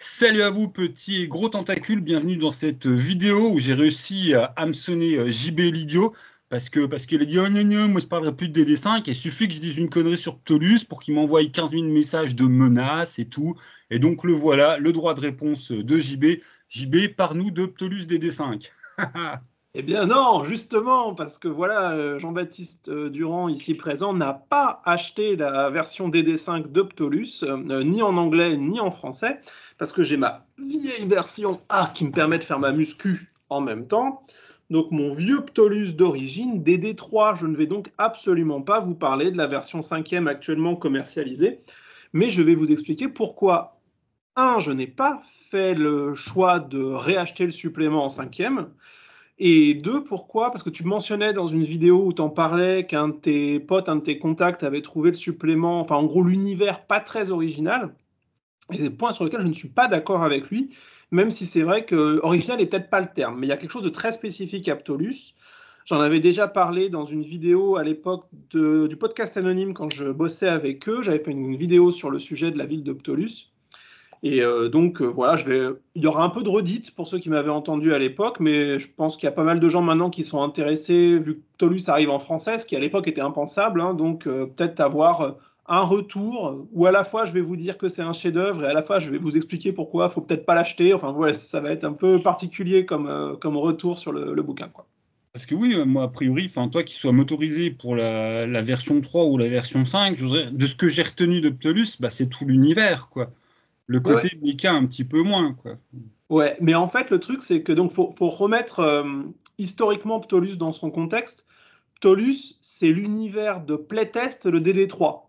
Salut à vous, petits et gros tentacules. Bienvenue dans cette vidéo où j'ai réussi à hameçonner euh, JB l'idiot. Parce que parce qu'il a dit oh, moi je parlerai plus de DD5. Il suffit que je dise une connerie sur Ptolus pour qu'il m'envoie 15 000 messages de menaces et tout. Et donc le voilà, le droit de réponse de JB. JB, par nous de Ptolus DD5. Eh bien non, justement, parce que voilà, euh, Jean-Baptiste euh, Durand, ici présent, n'a pas acheté la version DD5 d'Optolus, euh, ni en anglais, ni en français, parce que j'ai ma vieille version A ah, qui me permet de faire ma muscu en même temps. Donc mon vieux Ptolus d'origine, DD3, je ne vais donc absolument pas vous parler de la version 5e actuellement commercialisée, mais je vais vous expliquer pourquoi un, je n'ai pas fait le choix de réacheter le supplément en 5e, et deux, pourquoi Parce que tu mentionnais dans une vidéo où tu en parlais qu'un de tes potes, un de tes contacts avait trouvé le supplément, enfin en gros l'univers pas très original. Et c'est le point sur lequel je ne suis pas d'accord avec lui, même si c'est vrai que original n'est peut-être pas le terme, mais il y a quelque chose de très spécifique à Ptolus. J'en avais déjà parlé dans une vidéo à l'époque du podcast anonyme quand je bossais avec eux. J'avais fait une vidéo sur le sujet de la ville de Ptolus. Et euh, donc, euh, voilà, je il y aura un peu de redites pour ceux qui m'avaient entendu à l'époque, mais je pense qu'il y a pas mal de gens maintenant qui sont intéressés, vu que Tolus arrive en français, ce qui à l'époque était impensable. Hein, donc, euh, peut-être avoir un retour où à la fois je vais vous dire que c'est un chef-d'œuvre et à la fois je vais vous expliquer pourquoi faut peut-être pas l'acheter. Enfin, voilà, ça va être un peu particulier comme, comme retour sur le, bouquin. Quoi. Parce que oui, moi, a priori, enfin, toi qui sois motorisé pour la, version 3 ou la version 5, je de ce que j'ai retenu de bah, c'est tout l'univers, quoi. Le côté ouais. un petit peu moins. Quoi. Ouais, mais en fait, le truc, c'est que donc faut, remettre euh, historiquement Ptolus dans son contexte. Ptolus, c'est l'univers de playtest le DD3.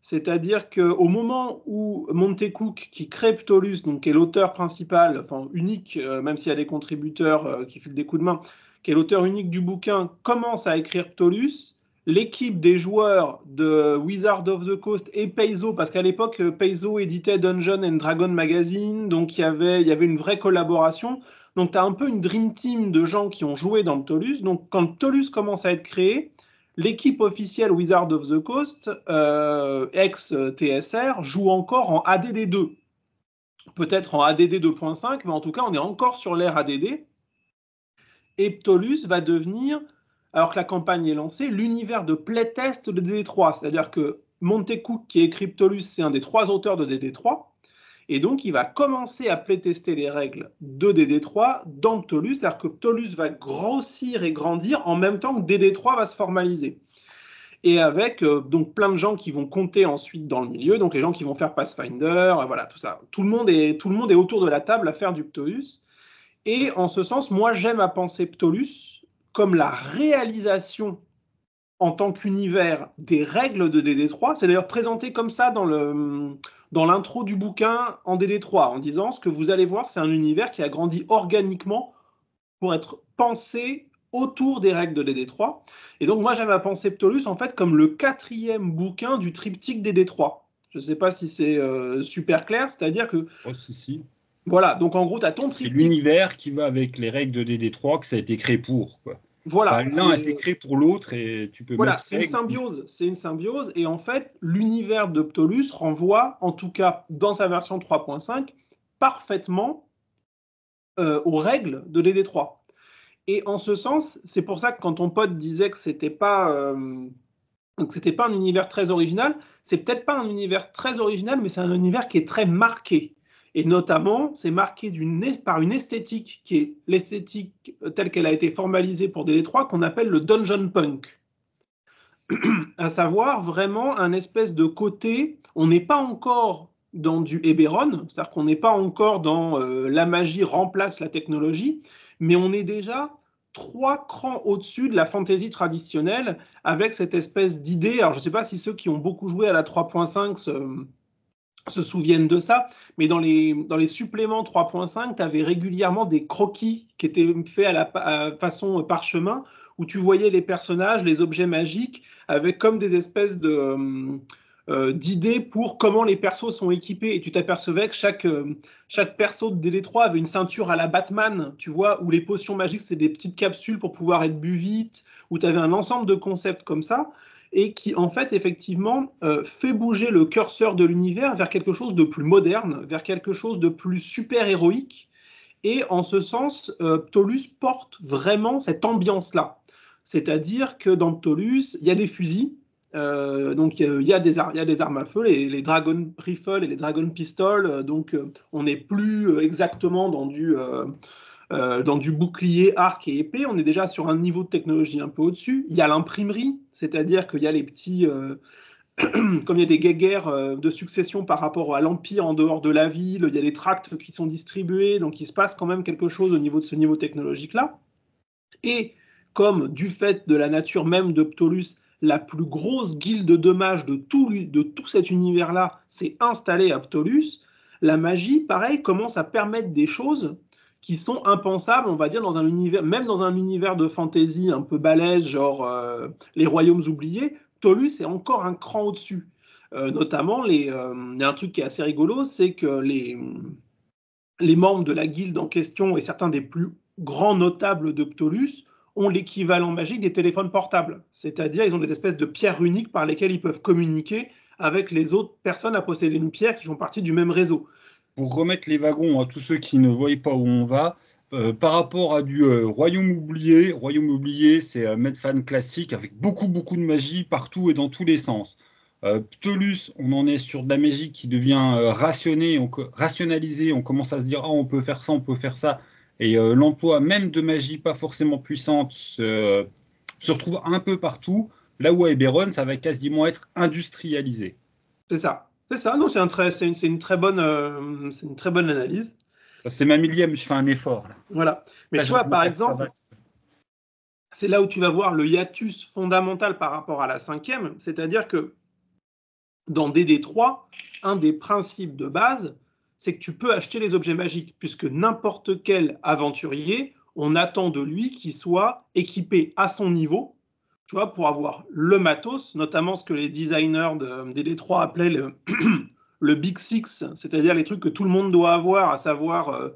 C'est-à-dire qu'au moment où Monte Cook, qui crée Ptolus, donc qui est l'auteur principal, enfin unique, euh, même s'il y a des contributeurs euh, qui filent des coups de main, qui est l'auteur unique du bouquin, commence à écrire Ptolus, l'équipe des joueurs de Wizard of the Coast et Peizo, parce qu'à l'époque, euh, Peizo éditait Dungeon and Dragon Magazine, donc il y avait une vraie collaboration. Donc tu as un peu une dream team de gens qui ont joué dans le Tolus. Donc quand Tolus commence à être créé, l'équipe officielle Wizard of the Coast, euh, ex-TSR, joue encore en ADD2. Peut-être en ADD 2.5, mais en tout cas, on est encore sur l'ère ADD. Et Tolus va devenir alors que la campagne est lancée, l'univers de playtest de DD3. C'est-à-dire que Monte Cook, qui est Cryptolus, c'est un des trois auteurs de DD3. Et donc, il va commencer à playtester les règles de DD3 dans Ptolus, c'est-à-dire que Ptolus va grossir et grandir en même temps que DD3 va se formaliser. Et avec euh, donc plein de gens qui vont compter ensuite dans le milieu, donc les gens qui vont faire Pathfinder, euh, voilà, tout ça. Tout le monde est, tout le monde est autour de la table à faire du Ptolus. Et en ce sens, moi, j'aime à penser Ptolus comme la réalisation en tant qu'univers des règles de DD3. C'est d'ailleurs présenté comme ça dans le dans l'intro du bouquin en DD3, en disant ce que vous allez voir, c'est un univers qui a grandi organiquement pour être pensé autour des règles de DD3. Et donc moi j'aime à penser Ptolus en fait comme le quatrième bouquin du triptyque DD3. Je ne sais pas si c'est euh, super clair, c'est-à-dire que... Oh, si, si. Voilà, donc en gros, tu C'est l'univers qui va avec les règles de DD3 que ça a été créé pour. Voilà. L'un a été créé pour l'autre et tu peux. Voilà, c'est une symbiose. C'est une symbiose. Et en fait, l'univers de Ptolus renvoie, en tout cas dans sa version 3.5, parfaitement euh, aux règles de DD3. Et en ce sens, c'est pour ça que quand ton pote disait que c'était pas. Euh, c'était pas un univers très original, c'est peut-être pas un univers très original, mais c'est un univers qui est très marqué. Et notamment, c'est marqué par une esthétique qui est l'esthétique telle qu'elle a été formalisée pour DD3 qu'on appelle le dungeon punk. à savoir vraiment un espèce de côté, on n'est pas encore dans du Eberron, c'est-à-dire qu'on n'est pas encore dans euh, la magie remplace la technologie, mais on est déjà trois crans au-dessus de la fantasy traditionnelle avec cette espèce d'idée. Alors je ne sais pas si ceux qui ont beaucoup joué à la 3.5 se se souviennent de ça, mais dans les, dans les suppléments 3.5, tu avais régulièrement des croquis qui étaient faits à la façon parchemin, où tu voyais les personnages, les objets magiques, avec comme des espèces de... Euh, euh, d'idées pour comment les persos sont équipés. Et tu t'apercevais que chaque, euh, chaque perso de DD3 avait une ceinture à la Batman, tu vois, où les potions magiques, c'était des petites capsules pour pouvoir être bu vite, où tu avais un ensemble de concepts comme ça et qui en fait effectivement euh, fait bouger le curseur de l'univers vers quelque chose de plus moderne, vers quelque chose de plus super-héroïque. Et en ce sens, euh, Ptolus porte vraiment cette ambiance-là. C'est-à-dire que dans Ptolus, il y a des fusils, euh, donc il y, a des armes à feu, les, les Dragon Rifle et les Dragon Pistol. donc on n'est plus exactement dans du euh, dans du bouclier, arc et épée, on est déjà sur un niveau de technologie un peu au-dessus. Il y a l'imprimerie, c'est-à-dire qu'il y a les petits... Euh, comme il y a des guerres euh, de succession par rapport à l'Empire en dehors de la ville, il y a les tracts qui sont distribués, donc il se passe quand même quelque chose au niveau de ce niveau technologique-là. Et comme du fait de la nature même de Ptolus, la plus grosse guilde de dommages de tout, de tout cet univers-là s'est installée à Ptolus, la magie, pareil, commence à permettre des choses qui sont impensables, on va dire, dans un univers, même dans un univers de fantasy un peu balèze, genre euh, les royaumes oubliés, Tolus est encore un cran au-dessus. Euh, notamment, euh, il y a un truc qui est assez rigolo, c'est que les, membres de la guilde en question et certains des plus grands notables de Tolus ont l'équivalent magique des téléphones portables. C'est-à-dire, ils ont des espèces de pierres uniques par lesquelles ils peuvent communiquer avec les autres personnes à posséder une pierre qui font partie du même réseau pour remettre les wagons à tous ceux qui ne voient pas où on va, euh, par rapport à du euh, Royaume oublié, Royaume oublié, c'est un euh, metfan classique avec beaucoup beaucoup de magie partout et dans tous les sens. Ptolus, on en est sur de la magie qui devient rationnée, rationalisée, on commence à se dire ah, on peut faire ça, on peut faire ça, et l'emploi même de magie pas forcément puissante se, retrouve un peu partout. Là où à Eberron, ça va quasiment être industrialisé. C'est ça. C'est ça, non, c'est une, très bonne, analyse. C'est ma millième, je fais un effort. Voilà. Mais tu vois, par exemple, c'est là où tu vas voir le hiatus fondamental par rapport à la cinquième, c'est-à-dire que dans DD3, un des principes de base, c'est que tu peux acheter les objets magiques, puisque n'importe quel aventurier, on attend de lui qu'il soit équipé à son niveau tu vois, pour avoir le matos, notamment ce que les designers de, des D3 appelaient le, le Big Six, c'est-à-dire les trucs que tout le monde doit avoir, à savoir euh,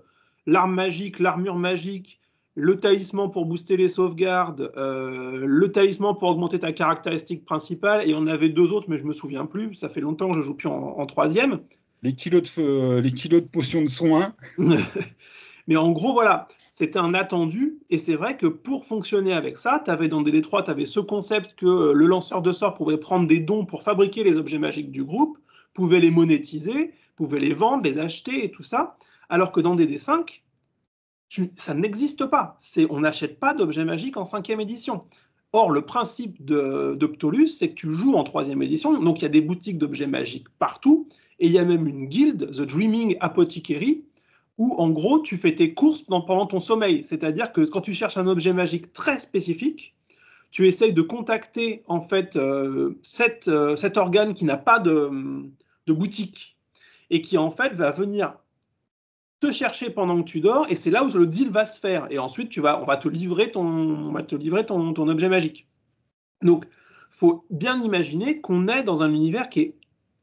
l'arme magique, l'armure magique, le talisman pour booster les sauvegardes, euh, le talisman pour augmenter ta caractéristique principale, et on avait deux autres, mais je me souviens plus, ça fait longtemps que je joue plus en, troisième. Les kilos de, feu, euh, les kilos de potions de soins Mais en gros, voilà, c'était un attendu. Et c'est vrai que pour fonctionner avec ça, tu avais dans DD3, tu avais ce concept que euh, le lanceur de sorts pouvait prendre des dons pour fabriquer les objets magiques du groupe, pouvait les monétiser, pouvait les vendre, les acheter et tout ça. Alors que dans DD5, ça n'existe pas. On n'achète pas d'objets magiques en cinquième édition. Or, le principe d'Optolus, c'est que tu joues en troisième édition, donc il y a des boutiques d'objets magiques partout, et il y a même une guilde, The Dreaming Apothecary, où en gros tu fais tes courses pendant ton sommeil. C'est-à-dire que quand tu cherches un objet magique très spécifique, tu essayes de contacter en fait euh, euh, cet organe qui n'a pas de, boutique et qui en fait va venir te chercher pendant que tu dors et c'est là où le deal va se faire et ensuite tu vas on va te livrer ton on va te livrer ton, ton objet magique. Donc faut bien imaginer qu'on est dans un univers qui est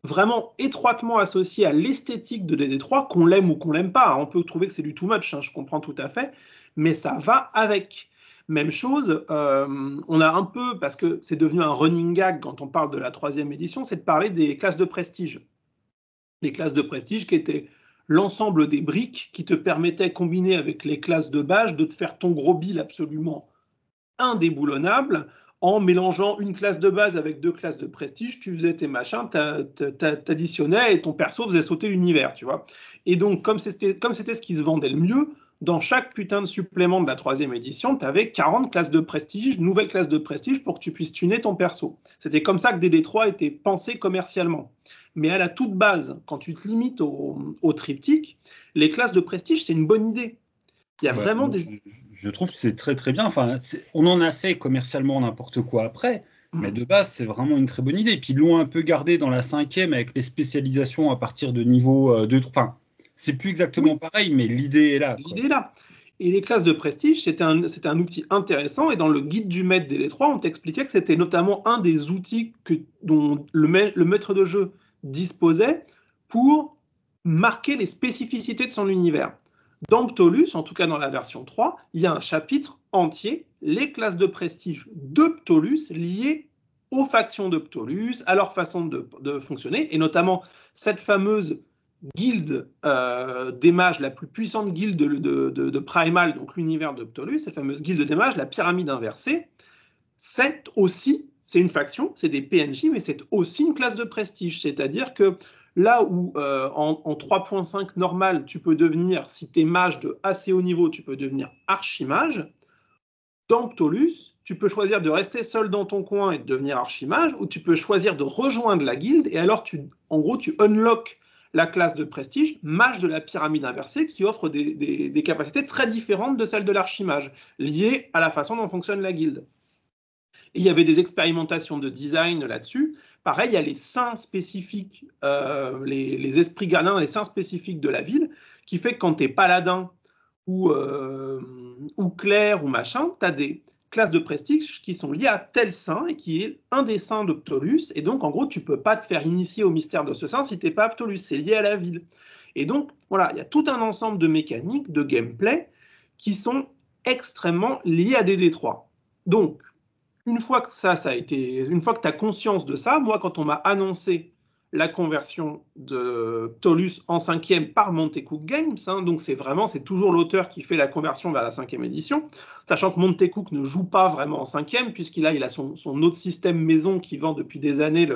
vraiment étroitement associé à l'esthétique de DD3, qu'on l'aime ou qu'on l'aime pas. On peut trouver que c'est du too much, hein, je comprends tout à fait, mais ça va avec. Même chose, euh, on a un peu, parce que c'est devenu un running gag quand on parle de la troisième édition, c'est de parler des classes de prestige. Les classes de prestige qui étaient l'ensemble des briques qui te permettaient, combiner avec les classes de bâche, de te faire ton gros bill absolument indéboulonnable, en mélangeant une classe de base avec deux classes de prestige, tu faisais tes machins, t'additionnais et ton perso faisait sauter l'univers, tu vois. Et donc, comme c'était ce qui se vendait le mieux, dans chaque putain de supplément de la troisième édition, tu avais 40 classes de prestige, nouvelles classes de prestige pour que tu puisses tuner ton perso. C'était comme ça que DD3 était pensé commercialement. Mais à la toute base, quand tu te limites au, au triptyque, les classes de prestige, c'est une bonne idée. Il y a vraiment des je trouve que c'est très très bien. Enfin, on en a fait commercialement n'importe quoi après, mais mm. de base, c'est vraiment une très bonne idée. Puis loin un peu gardé dans la cinquième avec les spécialisations à partir de niveau 2. Euh, enfin, c'est plus exactement pareil, mais l'idée est là. L'idée est là. Et les classes de prestige, c'était un, un, outil intéressant. Et dans le guide du maître des 3 on t'expliquait que c'était notamment un des outils que, dont le maître de jeu disposait pour marquer les spécificités de son univers. Dans Ptolus, en tout cas dans la version 3, il y a un chapitre entier, les classes de prestige de Ptolus liées aux factions de Ptolus, à leur façon de, fonctionner, et notamment cette fameuse guilde euh, des mages, la plus puissante guilde de, de Primal, donc l'univers de Ptolus, cette fameuse guilde des mages, la pyramide inversée, c'est aussi, c'est une faction, c'est des PNJ, mais c'est aussi une classe de prestige, c'est-à-dire que Là où euh, en, 3.5 normal, tu peux devenir, si tu es mage de assez haut niveau, tu peux devenir archimage, dans Ptolus, tu peux choisir de rester seul dans ton coin et de devenir archimage, ou tu peux choisir de rejoindre la guilde, et alors tu, en gros, tu unlocks la classe de prestige, mage de la pyramide inversée, qui offre des, capacités très différentes de celles de l'archimage, liées à la façon dont fonctionne la guilde. il y avait des expérimentations de design là-dessus, Pareil, il y a les saints spécifiques, euh, les, les, esprits gardiens, les saints spécifiques de la ville, qui fait que quand tu es paladin ou, euh, ou clair ou machin, tu as des classes de prestige qui sont liées à tel saint et qui est un des saints d'Optolus. Et donc, en gros, tu peux pas te faire initier au mystère de ce saint si tu n'es pas Optolus, c'est lié à la ville. Et donc, voilà, il y a tout un ensemble de mécaniques, de gameplay qui sont extrêmement liées à DD3. Donc, une fois que ça, ça a été, une fois que tu as conscience de ça, moi, quand on m'a annoncé la conversion de Tolus en cinquième par Monte Cook Games. Hein, donc c'est vraiment, c'est toujours l'auteur qui fait la conversion vers la cinquième édition, sachant que Monte Cook ne joue pas vraiment en cinquième, puisqu'il a, il a son, autre système maison qui vend depuis des années,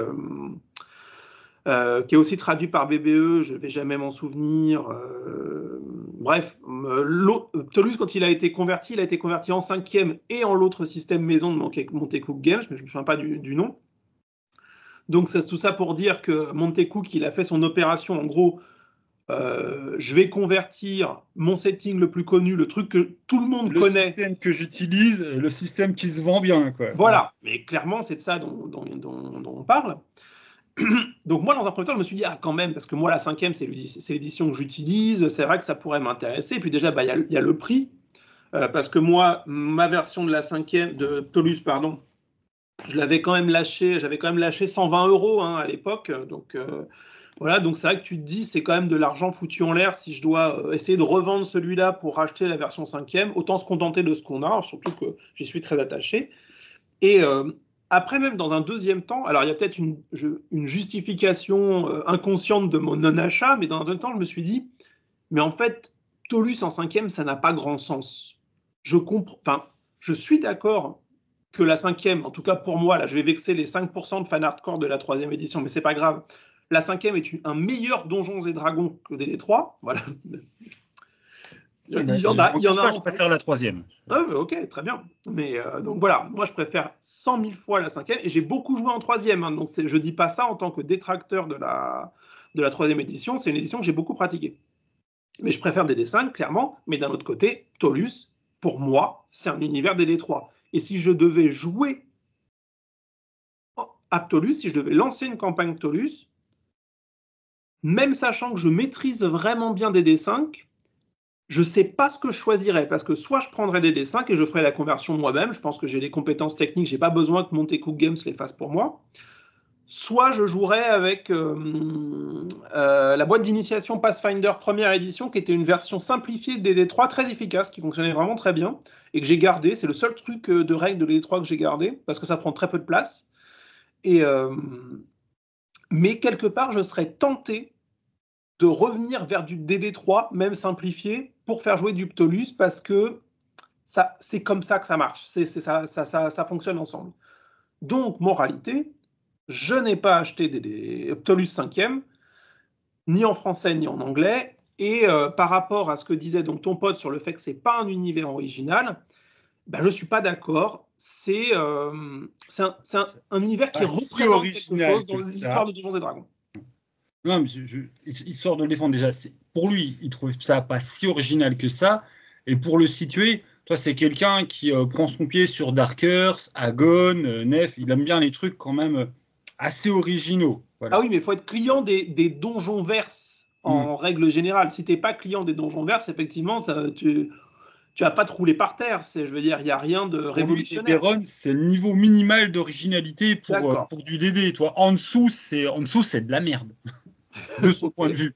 euh, qui est aussi traduit par BBE, je ne vais jamais m'en souvenir. Euh, Bref, euh, Toulouse, quand il a été converti, il a été converti en cinquième et en l'autre système maison de Montecook Games, mais je ne me souviens pas du, nom. Donc, c'est tout ça pour dire que Montecook, il a fait son opération, en gros, euh, je vais convertir mon setting le plus connu, le truc que tout le monde connaît. Le système que j'utilise, le système qui se vend bien. Voilà, mais clairement, c'est de ça dont on parle. Donc moi, dans un premier temps, je me suis dit, ah quand même, parce que moi, la cinquième, c'est l'édition que j'utilise, c'est vrai que ça pourrait m'intéresser. Et puis déjà, bah, il bah, y, y, a le prix, euh, parce que moi, ma version de la cinquième, de Tolus, pardon, je l'avais quand même lâché, j'avais quand même lâché 120 euros hein, à l'époque. Donc euh, voilà, donc c'est vrai que tu te dis, c'est quand même de l'argent foutu en l'air si je dois euh, essayer de revendre celui-là pour racheter la version cinquième, autant se contenter de ce qu'on a, surtout que j'y suis très attaché. Et, après, même dans un deuxième temps, alors il y a peut-être une, une, justification euh, inconsciente de mon non-achat, mais dans un deuxième temps, je me suis dit, mais en fait, Tolus en cinquième, ça n'a pas grand sens. Je comprends, enfin, je suis d'accord que la cinquième, en tout cas pour moi, là, je vais vexer les 5% de fan hardcore de la troisième édition, mais c'est pas grave. La cinquième est un meilleur Donjons et Dragons que DD3, voilà, il y en a, il Je préfère la troisième. Ah, ok, très bien. Mais euh, donc voilà, moi je préfère 100 000 fois la cinquième et j'ai beaucoup joué en troisième. Hein, donc je dis pas ça en tant que détracteur de la de la troisième édition. C'est une édition que j'ai beaucoup pratiquée. Mais je préfère DD5 clairement. Mais d'un autre côté, Tolus, pour moi, c'est un univers DD3. Et si je devais jouer à Tolus, si je devais lancer une campagne Tolus, même sachant que je maîtrise vraiment bien DD5, je ne sais pas ce que je choisirais, parce que soit je prendrais des dessins et je ferai la conversion moi-même, je pense que j'ai des compétences techniques, je n'ai pas besoin que Monte Cook Games les fasse pour moi, soit je jouerais avec euh, euh, la boîte d'initiation Pathfinder première édition, qui était une version simplifiée de dd 3 très efficace, qui fonctionnait vraiment très bien, et que j'ai gardée, c'est le seul truc euh, de règle de dd 3 que j'ai gardé, parce que ça prend très peu de place, mais quelque part, je serais tenté de revenir vers du DD3, même simplifié, pour faire jouer du Ptolus parce que ça, c'est comme ça que ça marche, c'est, ça, ça, ça, fonctionne ensemble. Donc, moralité, je n'ai pas acheté des, Ptolus 5e, ni en français ni en anglais, et euh, par rapport à ce que disait donc ton pote sur le fait que c'est pas un univers original, ben, je ne suis pas d'accord. C'est euh, un, univers qui est représente quelque chose dans l'histoire de Dungeons et Dragons. Non, mais je, il de défendre déjà pour lui. Il trouve ça pas si original que ça. Et pour le situer, toi, c'est quelqu'un qui euh, prend son pied sur Darkers, Agon, euh, Nef. Il aime bien les trucs quand même euh, assez originaux. Ah oui, mais il faut être client des, donjons verses en mm. règle générale. Si tu n'es pas client des donjons verses, effectivement, ça, tu, tu as pas te rouler par terre. C'est, je veux dire, il n'y a rien de révolutionnaire. c'est le niveau minimal d'originalité pour, euh, pour du DD. Toi, en dessous, c'est en dessous, c'est de la merde de son point de vue.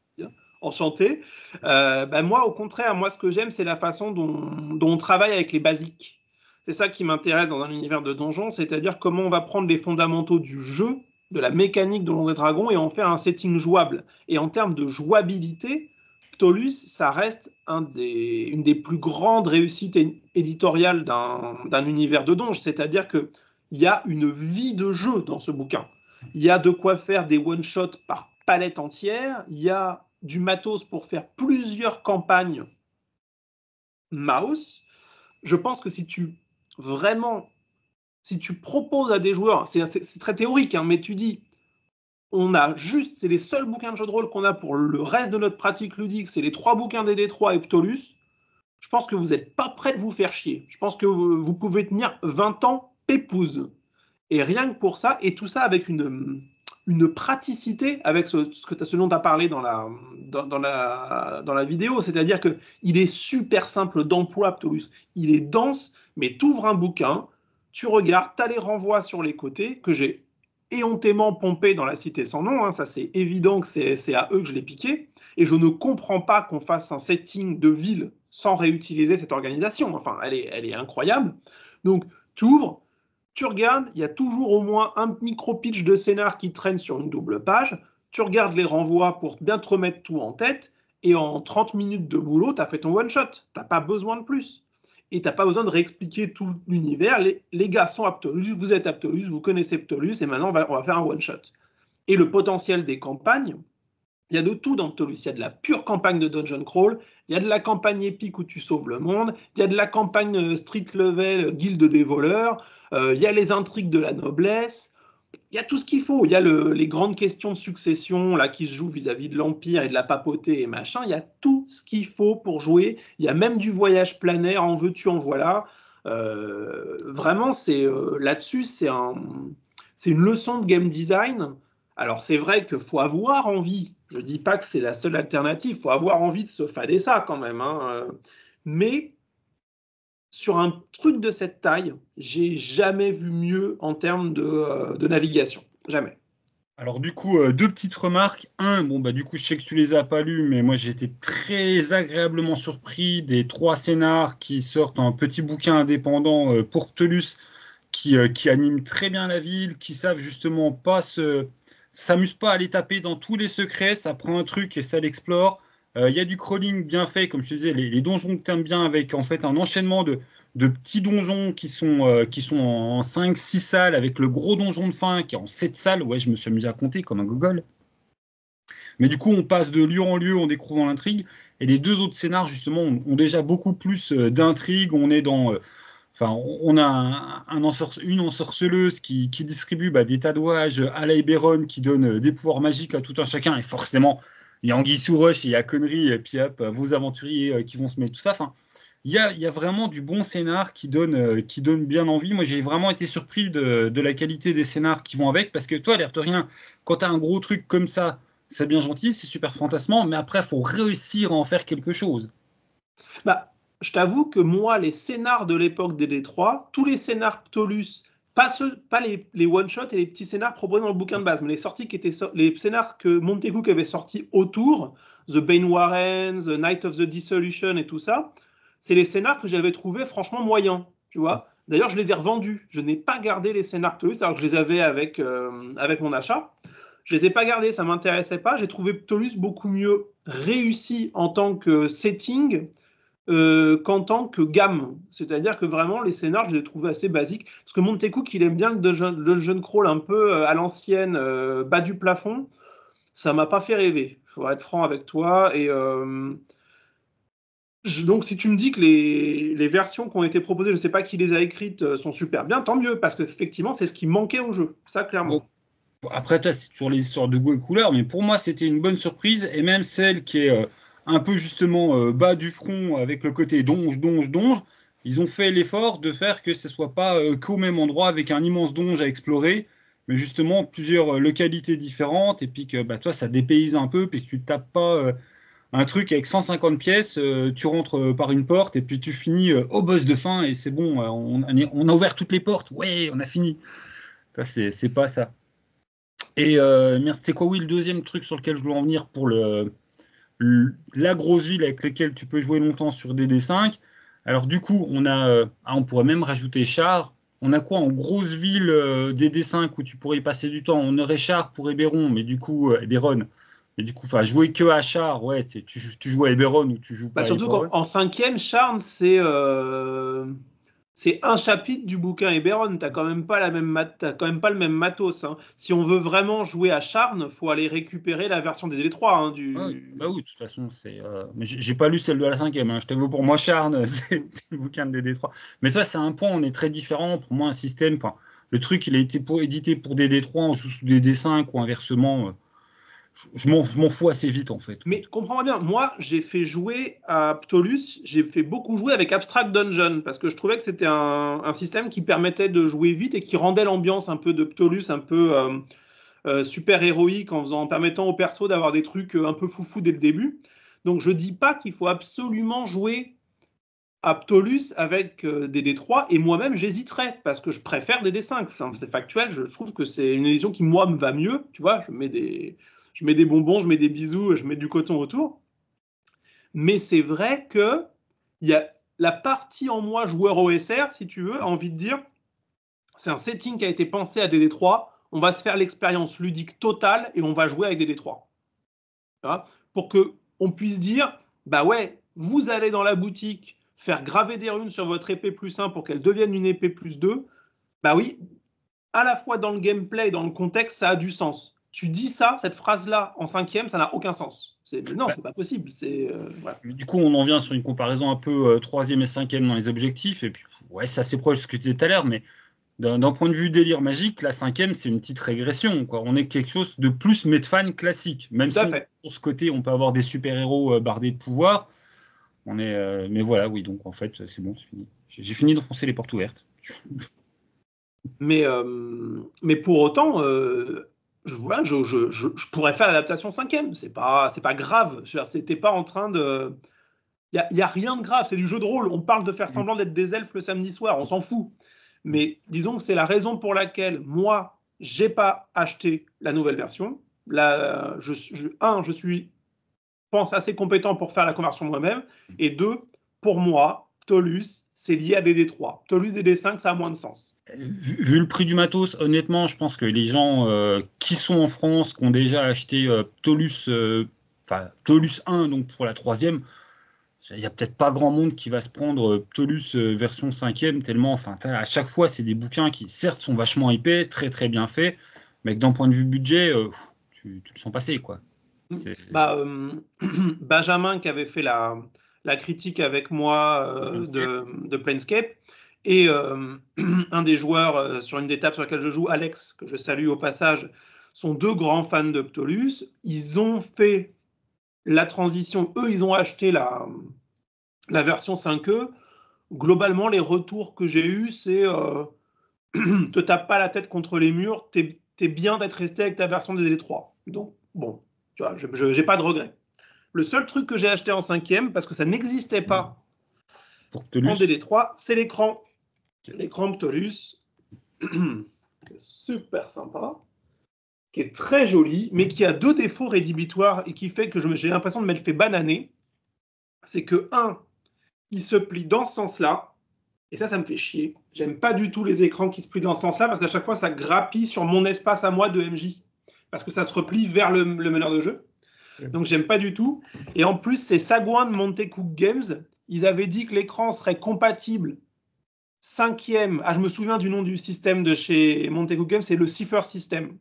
Enchanté. Euh, ben, moi, au contraire, moi, ce que j'aime, c'est la façon dont, on travaille avec les basiques. C'est ça qui m'intéresse dans un univers de donjon, c'est-à-dire comment on va prendre les fondamentaux du jeu, de la mécanique de Donjons et Dragons, et en faire un setting jouable. Et en termes de jouabilité, Ptolus, ça reste un des, une des plus grandes réussites éditoriales d'un, d'un univers de donjon. C'est-à-dire qu'il y a une vie de jeu dans ce bouquin. Il y a de quoi faire des one-shots par palette entière. Il y a du matos pour faire plusieurs campagnes mouse, je pense que si tu vraiment, si tu proposes à des joueurs, c'est très théorique, hein, mais tu dis, on a juste, c'est les seuls bouquins de jeu de rôle qu'on a pour le reste de notre pratique ludique, c'est les trois bouquins des D3 et Ptolus, je pense que vous n'êtes pas prêt de vous faire chier. Je pense que vous, vous pouvez tenir 20 ans pépouze. Et rien que pour ça, et tout ça avec une, une praticité avec ce, ce, que, ce dont tu as parlé dans la, dans, la, dans la vidéo. C'est-à-dire qu'il est super simple d'emploi, Ptolus. Il est dense, mais tu ouvres un bouquin, tu regardes, tu as les renvois sur les côtés que j'ai éhontément pompé dans la cité sans nom. Hein. ça, c'est évident que c'est à eux que je l'ai piqué. Et je ne comprends pas qu'on fasse un setting de ville sans réutiliser cette organisation. Enfin, elle est, elle est incroyable. Donc, tu ouvres, tu regardes, il y a toujours au moins un micro-pitch de scénar qui traîne sur une double page. Tu regardes les renvois pour bien te remettre tout en tête. Et en 30 minutes de boulot, tu as fait ton one-shot. Tu pas besoin de plus. Et tu n'as pas besoin de réexpliquer tout l'univers. Les, gars sont Aptolus, vous êtes Aptolus, vous connaissez Aptolus, et maintenant on va, faire un one-shot. Et le potentiel des campagnes, il y a de tout dans Aptolus. Il y a de la pure campagne de dungeon crawl, il y a de la campagne épique où tu sauves le monde. Il y a de la campagne euh, street level, euh, guilde des voleurs. Euh, il y a les intrigues de la noblesse. Il y a tout ce qu'il faut. Il y a les grandes questions de succession là qui se jouent vis-à-vis de l'empire et de la papauté et machin. Il y a tout ce qu'il faut pour jouer. Il y a même du voyage planaire en veux-tu en voilà. vraiment, c'est là-dessus, c'est une leçon de game design alors c'est vrai que faut avoir envie. Je dis pas que c'est la seule alternative. Il Faut avoir envie de se fader ça quand même. Hein, euh. Mais sur un truc de cette taille, j'ai jamais vu mieux en termes de, euh, navigation. Jamais. Alors du coup, euh, deux petites remarques. Un, bon bah du coup, je sais que tu les as pas lues, mais moi j'étais très agréablement surpris des trois scénars qui sortent un petit bouquin indépendant pour Telus, qui, anime très bien la ville, qui savent justement pas se s'amuse pas à les taper dans tous les secrets, ça prend un truc et ça l'explore. Euh, il y a du crawling bien fait, comme je te disais, les, donjons que bien avec en fait un enchaînement de, de petits donjons qui sont, euh, qui sont en 5-6 salles, avec le gros donjon de fin qui est en 7 salles. Ouais, je me suis amusé à compter comme un gogol. Mais du coup, on passe de lieu en lieu en découvrant l'intrigue. Et les deux autres scénars, justement, ont, déjà beaucoup plus euh, d'intrigue. On est dans, on a une ensorceleuse qui, distribue bah, des tatouages à la qui donne euh, des pouvoirs magiques à tout un chacun. Et forcément, il y a Anguille sous roche, il y a Connery et puis hop, vos aventuriers euh, qui vont se mettre tout ça. Enfin, il y a, vraiment du bon scénar qui donne, euh, qui donne bien envie. Moi, j'ai vraiment été surpris de, la qualité des scénars qui vont avec, parce que toi, l'air de rien, quand tu as un gros truc comme ça, c'est bien gentil, c'est super fantasmant, mais après, il faut réussir à en faire quelque chose. Bah, je t'avoue que moi, les scénars de l'époque des 3 tous les scénars Ptolus, pas, pas les, one shot et les petits scénars proposés dans le bouquin de base, mais les, sorties qui étaient, les scénars que Montegook avait sortis autour, The Bane Warren, The Night of the Dissolution et tout ça, c'est les scénars que j'avais trouvés franchement moyens, tu vois. D'ailleurs, je les ai revendus. Je n'ai pas gardé les scénars Ptolus, alors que je les avais avec, euh, avec mon achat. Je ne les ai pas gardés, ça m'intéressait pas. J'ai trouvé Ptolus beaucoup mieux réussi en tant que setting euh, qu'en tant que gamme. C'est-à-dire que vraiment, les scénarios, je les trouvés assez basiques. Parce que Montecu il aime bien le jeune, le crawl un peu euh, à l'ancienne, euh, bas du plafond. Ça m'a pas fait rêver. Il faut être franc avec toi. Et. donc, si tu me dis que les, versions qui ont été proposées, je ne sais pas qui les a écrites, sont super bien, tant mieux, parce qu'effectivement, c'est ce qui manquait au jeu, ça clairement. Après, toi, c'est toujours les histoires de goût et couleur, mais pour moi, c'était une bonne surprise. Et même celle qui est un peu justement euh, bas du front avec le côté donge, donge, donge, ils ont fait l'effort de faire que ce ne soit pas euh, qu'au même endroit avec un immense donge à explorer, mais justement plusieurs euh, localités différentes, et puis que bah, toi, ça dépayse un peu, puis que tu ne tapes pas un truc avec 150 pièces, tu rentres par une porte, et puis tu finis au boss de fin, et c'est bon, on, on, a ouvert toutes les portes, ouais, on a fini. Ça, c'est pas ça. Et c'est quoi, oui, le deuxième truc sur lequel je voulais en venir pour le la grosse ville avec laquelle tu peux jouer longtemps sur DD5. Alors du coup, on a, euh, ah, on pourrait même rajouter Char. On a quoi en grosse ville euh, DD5 où tu pourrais y passer du temps On aurait Char pour Héberon, mais du coup, euh, Mais du coup, enfin, jouer que à Char, ouais, tu, joues à ou tu joues bah, pas. surtout qu'en cinquième, charne c'est euh, c'est un chapitre du bouquin Eberron. T'as quand même pas quand même pas le même matos. Hein. Si on veut vraiment jouer à Charne, faut aller récupérer la version des D3 hein, ah bah oui, de toute façon c'est. Euh, j'ai pas lu celle de la cinquième. Hein. Je t'avoue, pour moi Charne, c'est le bouquin des D3. Mais toi, c'est un point. On est très différent. Pour moi, un système. le truc, il a été édité pour des D3, en sous des D5 ou inversement. Euh je m'en fous assez vite en fait. Mais comprends bien, moi j'ai fait jouer à Ptolus, j'ai fait beaucoup jouer avec Abstract Dungeon parce que je trouvais que c'était un, système qui permettait de jouer vite et qui rendait l'ambiance un peu de Ptolus un peu euh, euh, super héroïque en, faisant, en permettant au perso d'avoir des trucs euh, un peu foufou dès le début. Donc je dis pas qu'il faut absolument jouer à Ptolus avec des D3 et moi-même j'hésiterais parce que je préfère des D5. C'est factuel, je trouve que c'est une édition qui moi me va mieux. Tu vois, je mets des je mets des bonbons, je mets des bisous, je mets du coton autour. Mais c'est vrai que il y a la partie en moi joueur OSR, si tu veux, a envie de dire, c'est un setting qui a été pensé à DD3, on va se faire l'expérience ludique totale et on va jouer avec DD3. pour que on puisse dire, bah ouais, vous allez dans la boutique faire graver des runes sur votre épée plus 1 pour qu'elle devienne une épée plus 2, bah oui, à la fois dans le gameplay dans le contexte, ça a du sens tu dis ça, cette phrase-là, en cinquième, ça n'a aucun sens. Non, c'est pas possible. Euh, du coup, on en vient sur une comparaison un peu euh, troisième et cinquième dans les objectifs. Et puis, ouais, c'est assez proche de ce que tu disais tout à l'heure, mais d'un point de vue délire magique, la cinquième, c'est une petite régression. On est quelque chose de plus metfan classique. Même si, pour ce côté, on peut avoir des super-héros euh, bardés de pouvoir. On est, mais voilà, oui, donc en fait, c'est bon, c'est fini. J'ai fini d'enfoncer les portes ouvertes. Mais, mais pour autant, je, je, pourrais faire l'adaptation cinquième. C'est pas, c'est pas grave. C'était pas en train de. Il n'y a, rien de grave. C'est du jeu de rôle. On parle de faire mm. semblant d'être des elfes le samedi soir. On s'en fout. Mais disons que c'est la raison pour laquelle moi, j'ai pas acheté la nouvelle version. Là, je, un, je suis pense assez compétent pour faire la conversion moi-même. Et deux, pour moi, Tolus, c'est lié à BD3. Tolus et BD5, ça a moins de sens vu le prix du matos, honnêtement, je pense que les gens euh, qui sont en France, qui ont déjà acheté Tolus, Tolus 1, donc pour la troisième, il n'y a peut-être pas grand monde qui va se prendre euh, Tolus euh, version cinquième, tellement, enfin, à chaque fois, c'est des bouquins qui, certes, sont vachement épais, très très bien faits, mais que d'un point de vue budget, tu, le sens passer, quoi. Bah, Benjamin, qui avait fait la, critique avec moi de, de Planescape, et euh, un des joueurs euh, sur une des tables sur laquelle je joue, Alex, que je salue au passage, sont deux grands fans de Ils ont fait la transition, eux, ils ont acheté la, la version 5e. Globalement, les retours que j'ai eus, c'est euh, te tape pas la tête contre les murs, t'es es bien d'être resté avec ta version des 3. Donc, bon, tu vois, je n'ai pas de regrets. Le seul truc que j'ai acheté en 5e, parce que ça n'existait pas pour en DD3, c'est l'écran. qui est super sympa, qui est très joli, mais qui a deux défauts rédhibitoires et qui fait que j'ai l'impression de m'être fait bananer. C'est que, un, il se plie dans ce sens-là, et ça, ça me fait chier. J'aime pas du tout les écrans qui se plient dans ce sens-là, parce qu'à chaque fois, ça grappille sur mon espace à moi de MJ, parce que ça se replie vers le, meneur de jeu. Donc j'aime pas du tout. Et en plus, ces sagouins de Monte Cook Games, ils avaient dit que l'écran serait compatible Cinquième, ah, je me souviens du nom du système de chez Montego Games, c'est le Cipher System.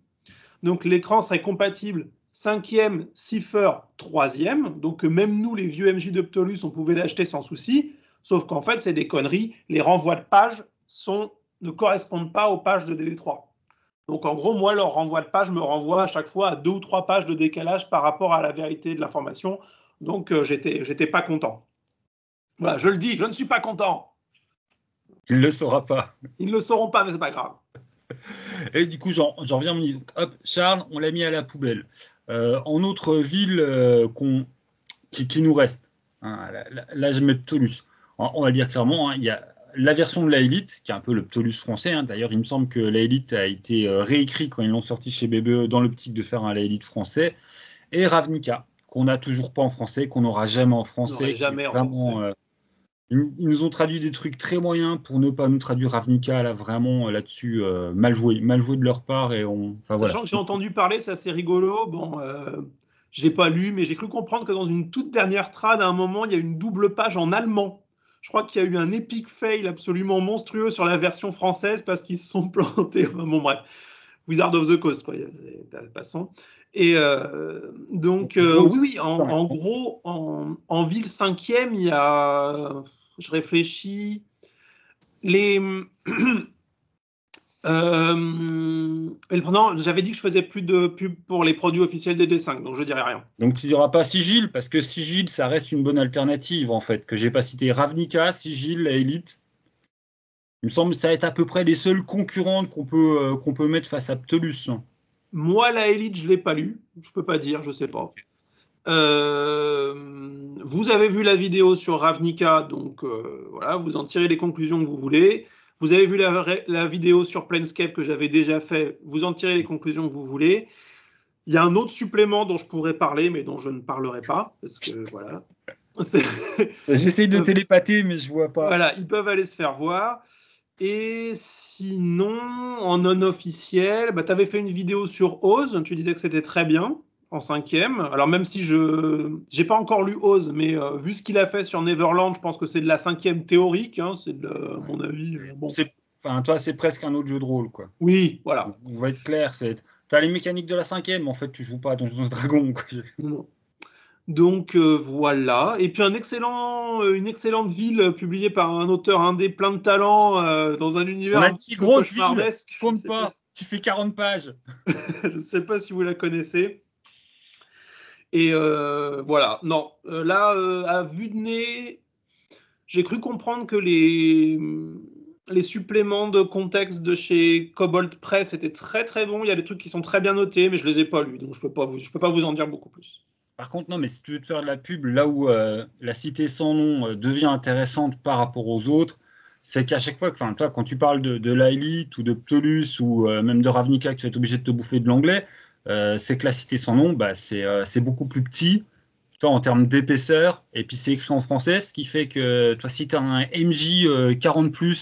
Donc l'écran serait compatible cinquième, Cipher troisième. Donc même nous, les vieux MJ d'Optolus, on pouvait l'acheter sans souci. Sauf qu'en fait, c'est des conneries. Les renvois de pages sont, ne correspondent pas aux pages de DD3. E Donc en gros, moi, leur renvoi de page me renvoie à chaque fois à deux ou trois pages de décalage par rapport à la vérité de l'information. Donc euh, j'étais, j'étais pas content. Voilà, je le dis, je ne suis pas content. Tu ne le sauras pas. Ils ne le sauront pas, mais c'est pas grave. Et du coup, j'en reviens. hop, Charles, on l'a mis à la poubelle. Euh, en autre ville euh, qui, nous reste, là, je mets Ptolus. on va dire clairement, hein, il y a la version de la élite, qui est un peu le Ptolus français. Hein. D'ailleurs, il me semble que la a été réécrit euh, réécrite quand ils l'ont sorti chez BBE dans l'optique de faire un la français. Et Ravnica, qu'on n'a toujours pas en français, qu'on n'aura jamais en français. Jamais en vraiment, français. Ils, nous ont traduit des trucs très moyens pour ne pas nous traduire Ravnica, là, vraiment, euh, là-dessus, euh, mal joué, mal joué de leur part. Et on, Sachant voilà. j'ai entendu parler, c'est assez rigolo. Bon, euh, j'ai pas lu, mais j'ai cru comprendre que dans une toute dernière trad, à un moment, il y a une double page en allemand. Je crois qu'il y a eu un epic fail absolument monstrueux sur la version française parce qu'ils se sont plantés. bon, bref. Wizard of the Coast, quoi. Passons. Et donc, oui, en, gros, en, en ville cinquième, il y a je réfléchis. Les. Euh, j'avais dit que je faisais plus de pub pour les produits officiels des D5, donc je dirais rien. Donc tu diras pas Sigil, parce que Sigil, ça reste une bonne alternative en fait, que j'ai pas cité. Ravnica, Sigil, la Elite. Il me semble que ça va être à peu près les seules concurrentes qu'on peut, euh, qu'on peut mettre face à Ptolus. Moi, la Elite, je l'ai pas lu. Je peux pas dire, je sais pas. Euh, vous avez vu la vidéo sur Ravnica, donc euh, voilà, vous en tirez les conclusions que vous voulez. Vous avez vu la, vidéo sur Planescape que j'avais déjà fait, vous en tirez les conclusions que vous voulez. Il y a un autre supplément dont je pourrais parler, mais dont je ne parlerai pas, parce que voilà. J'essaye de télépather, mais je vois pas. Voilà, ils peuvent aller se faire voir. Et sinon, en non officiel, bah, tu avais fait une vidéo sur Oz, tu disais que c'était très bien en cinquième. Alors même si je n'ai pas encore lu Oz, mais euh, vu ce qu'il a fait sur Neverland, je pense que c'est de la cinquième théorique. Hein. c'est de, mon avis. Euh, bon. Enfin, toi, c'est presque un autre jeu de rôle, quoi. Oui, voilà. On, va être clair, c'est. T'as les mécaniques de la cinquième, en fait, tu joues pas dans ce Dragon. Quoi. Donc euh, voilà. Et puis un excellent, une excellente ville publiée par un auteur indé plein de talent dans un univers. Une petite grosse ville. Tu fais 40 pages. je ne sais pas si vous la connaissez. Et euh, voilà, non, euh, là, euh, à vue de nez, j'ai cru comprendre que les, mm, les suppléments de contexte de chez Cobalt Press étaient très très bons. Il y a des trucs qui sont très bien notés, mais je les ai pas lus, donc je peux peux pas vous en dire beaucoup plus. Par contre, non, mais si tu veux te faire de la pub, là où la cité sans nom devient intéressante par rapport aux autres, c'est qu'à chaque fois, toi, quand tu parles de, de ou de Ptolus ou même de Ravnica, que tu vas être obligé de te bouffer de l'anglais, euh, c'est que la cité sans nom, bah, c'est euh, beaucoup plus petit en termes d'épaisseur, et puis c'est écrit en français, ce qui fait que toi, si tu as un MJ 40, euh,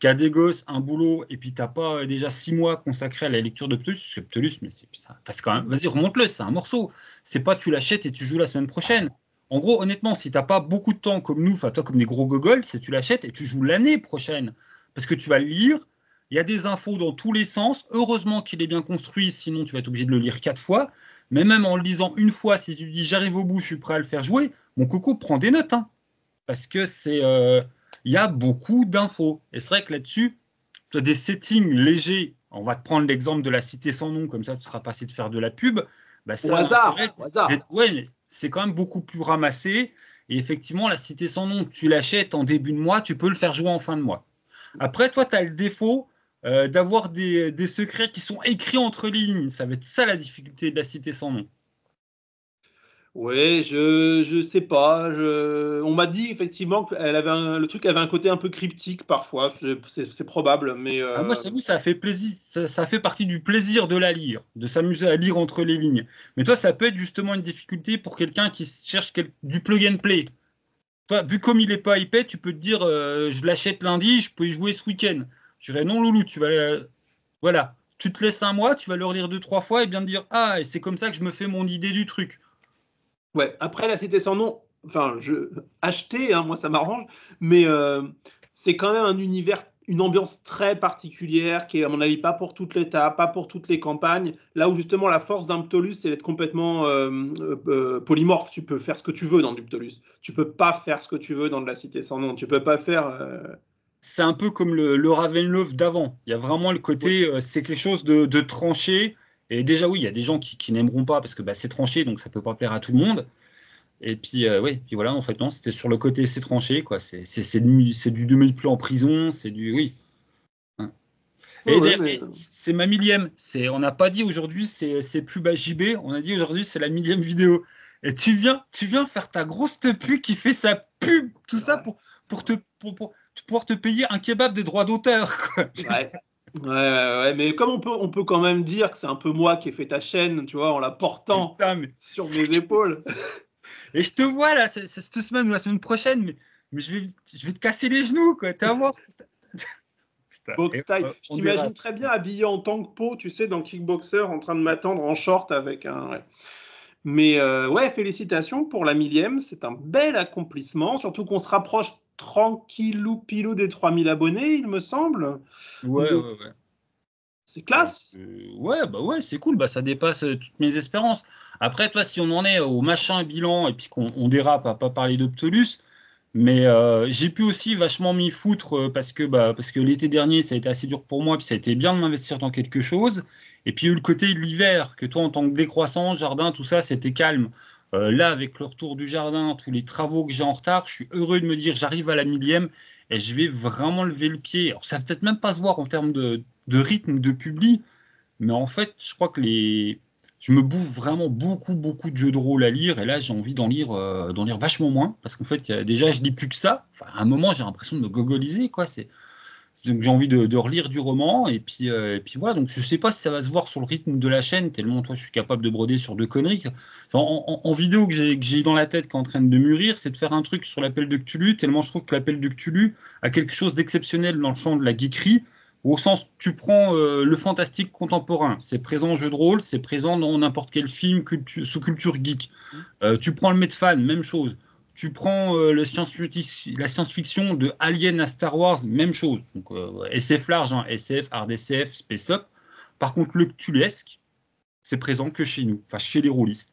qui a des gosses, un boulot, et puis t'as pas déjà six mois consacrés à la lecture de Ptolus, parce que Ptolus, mais c'est ça quand même. Vas-y, remonte-le, c'est un morceau. C'est pas tu l'achètes et tu joues la semaine prochaine. En gros, honnêtement, si t'as pas beaucoup de temps comme nous, enfin toi comme des gros gogoles, c'est tu l'achètes et tu joues l'année prochaine. Parce que tu vas le lire, il y a des infos dans tous les sens. Heureusement qu'il est bien construit, sinon tu vas être obligé de le lire quatre fois. Mais même en le lisant une fois, si tu dis j'arrive au bout, je suis prêt à le faire jouer, mon coco prend des notes. Hein. parce que c'est. Il euh, y a beaucoup d'infos. Et c'est vrai que là-dessus, tu as des settings légers. On va te prendre l'exemple de la cité sans nom, comme ça tu seras passé de faire de la pub. Bah, ça, au hasard, Ouais, c'est quand même beaucoup plus ramassé. Et effectivement, la cité sans nom, tu l'achètes en début de mois, tu peux le faire jouer en fin de mois. Après, toi, tu as le défaut, euh, d'avoir des, secrets qui sont écrits entre lignes. Ça va être ça la difficulté de la citer sans nom. Oui, je je sais pas. on m'a dit effectivement que le truc avait un côté un peu cryptique parfois. C'est probable, mais ah, euh, moi ça ça fait plaisir. Ça, fait partie du plaisir de la lire, de s'amuser à lire entre les lignes. Mais toi, ça peut être justement une difficulté pour quelqu'un qui cherche du plug and play. vu comme il est pas IP, tu peux te dire euh, je l'achète lundi, je peux y jouer ce week-end. Je dirais non, Loulou, tu vas. Euh, voilà. Tu te laisses un mois, tu vas le relire deux, trois fois et bien te dire Ah, et c'est comme ça que je me fais mon idée du truc. Ouais, après La Cité sans nom, enfin, je acheter, hein, moi ça m'arrange, mais euh, c'est quand même un univers, une ambiance très particulière qui est, à mon avis, pas pour toutes les pas pour toutes les campagnes. Là où justement la force d'un Ptolus, c'est d'être complètement euh, polymorphe. Tu peux faire ce que tu veux dans du Ptolus. Tu peux pas faire ce que tu veux dans de la Cité sans nom. Tu peux pas faire c'est un peu comme le, le Ravenloft d'avant. Il y a vraiment le côté, euh, c'est quelque chose de, tranché. Et déjà, oui, il y a des gens qui, n'aimeront pas parce que bah, c'est tranché, donc ça peut pas plaire à tout le monde. Et puis, euh, oui, puis voilà, en fait, non, c'était sur le côté, c'est tranché, quoi. C'est, du, demi plus en prison, c'est du. Oui. Hein. Et, euh, c'est ma millième. on n'a pas dit aujourd'hui, c'est, plus bas on a dit aujourd'hui, c'est la millième vidéo. Et tu viens, tu viens faire ta grosse pu qui fait sa pub, tout ça pour, pour te. pour, pouvoir te payer un kebab des droits d'auteur. Ouais. Ouais, ouais, mais comme on peut, on peut quand même dire que c'est un peu moi qui ai fait ta chaîne, tu vois, en la portant sur mes épaules. Et je te vois là, cette semaine ou la semaine prochaine, mais, mais je, vais, je vais te casser les genoux, quoi. T'as voir. Box style. Je t'imagine très bien habillé en tank peau, tu sais, dans Kickboxer, en train de m'attendre en short avec un. Mais euh, ouais, félicitations pour la millième. C'est un bel accomplissement, surtout qu'on se rapproche ou des 3000 abonnés, il me semble. Ouais, ouais, ouais. C'est classe. Euh, ouais, bah ouais, c'est cool. Bah, ça dépasse euh, toutes mes espérances. Après, toi, si on en est au machin bilan et puis qu'on dérape à pas parler d'Optolus, mais euh, j'ai pu aussi vachement m'y foutre parce que, bah, parce que l'été dernier, ça a été assez dur pour moi, puis ça a été bien de m'investir dans quelque chose. Et puis, eu le côté l'hiver, que toi, en tant que décroissant, jardin, tout ça, c'était calme. Euh, là, avec le retour du jardin, tous les travaux que j'ai en retard, je suis heureux de me dire j'arrive à la millième et je vais vraiment lever le pied. Ça ça va peut-être même pas se voir en termes de, rythme, de publi, mais en fait, je crois que les... je me bouffe vraiment beaucoup, beaucoup de jeux de rôle à lire et là, j'ai envie d'en lire, euh, d'en lire vachement moins parce qu'en fait, déjà, je lis plus que ça. à un moment, j'ai l'impression de me gogoliser, quoi. C'est j'ai envie de, relire du roman et puis euh, et puis voilà. Donc je sais pas si ça va se voir sur le rythme de la chaîne tellement toi je suis capable de broder sur deux conneries. En, vidéo que j'ai dans la tête qui est en train de mûrir, c'est de faire un truc sur l'appel de Cthulhu tellement je trouve que l'appel de Cthulhu a quelque chose d'exceptionnel dans le champ de la geekerie au sens tu prends euh, le fantastique contemporain, c'est présent en jeu de rôle, c'est présent dans n'importe quel film sous culture geek. Mmh. Euh, tu prends le fan même chose. Tu prends euh, la science-fiction de Alien à Star Wars, même chose. Donc, euh, SF large, hein, SF, RDCF, Space Up. Par contre, le Tulesque, c'est présent que chez nous, enfin chez les rôlistes.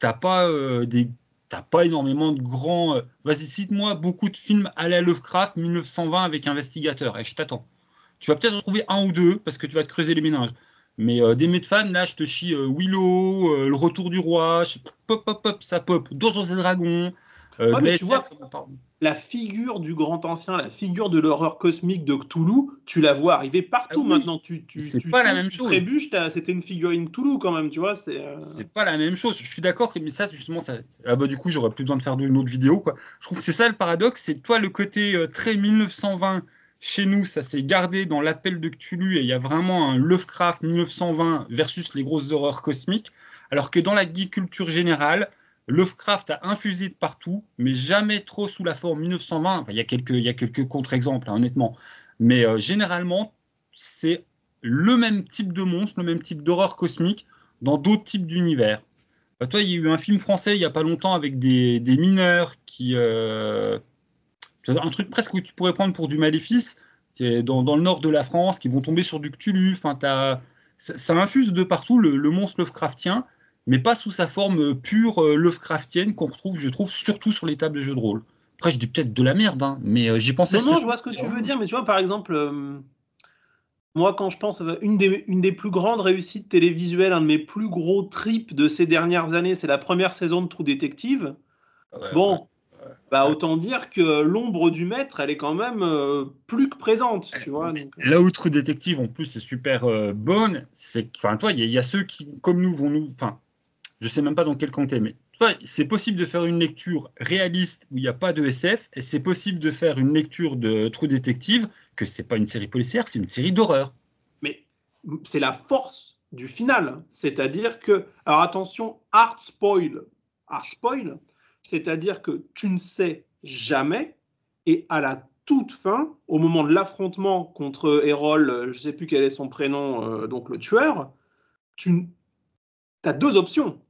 T'as pas euh, pas énormément de grands. Vas-y, cite-moi beaucoup de films à la Lovecraft 1920 avec Investigateur, et eh, je t'attends. Tu vas peut-être trouver un ou deux parce que tu vas te creuser les méninges. Mais des médecins, de fans, là, je te chie Willow, Le Retour du Roi, pop, pop, pop, ça pop, Donjons et Dragons, euh, tu vois, la figure du grand ancien, la figure de l'horreur cosmique de Cthulhu, tu la vois arriver partout ah maintenant. Tu, tu, c'est pas la même chose. Trébuches, c'était une figurine Cthulhu quand même, tu vois. C'est, euh, pas la même chose. Je suis d'accord, mais ça justement, ça, ah bah, du coup, j'aurais plus besoin de faire une autre vidéo. Quoi. Je trouve que c'est ça le paradoxe, c'est toi le côté euh, très 1920 chez nous, ça s'est gardé dans l'appel de Cthulhu et il y a vraiment un Lovecraft 1920 versus les grosses horreurs cosmiques. Alors que dans la geek culture générale, Lovecraft a infusé de partout, mais jamais trop sous la forme 1920. il, y a quelques, contre-exemples, hein, honnêtement. Mais euh, généralement, c'est le même type de monstre, le même type d'horreur cosmique dans d'autres types d'univers. Euh, toi, il y a eu un film français il n'y a pas longtemps avec des, mineurs qui. Euh, un truc presque que tu pourrais prendre pour du maléfice, qui dans, le nord de la France, qui vont tomber sur du Cthulhu. Enfin, ça, infuse de partout le monstre Lovecraftien mais pas sous sa forme euh, pure euh, Lovecraftienne qu'on retrouve, je trouve, surtout sur les tables de jeux de rôle. Après, je dis peut-être de la merde, hein, mais euh, j'y pensais. Non, non, je vois ce que tu veux dire, mais tu vois, par exemple, moi, quand je pense, une des, une des plus grandes réussites télévisuelles, un de mes plus gros trips de ces dernières années, c'est la première saison de Trou Détective. bon. Bah, autant dire que l'ombre du maître, elle est quand même plus que présente. Tu vois, Là où True détective en plus, est super bonne, c'est enfin, toi, il y, y, a ceux qui, comme nous, vont nous, enfin, je sais même pas dans quel camp t'es, Enfin, c'est possible de faire une lecture réaliste où il n'y a pas de SF, et c'est possible de faire une lecture de True détective, que c'est pas une série policière, c'est une série d'horreur. Mais c'est la force du final, c'est-à-dire que, alors attention, hard spoil, hard spoil, c'est-à-dire que tu ne sais jamais, et à la toute fin, au moment de l'affrontement contre Erol, je sais plus quel est son prénom, euh, donc le tueur, tu as deux options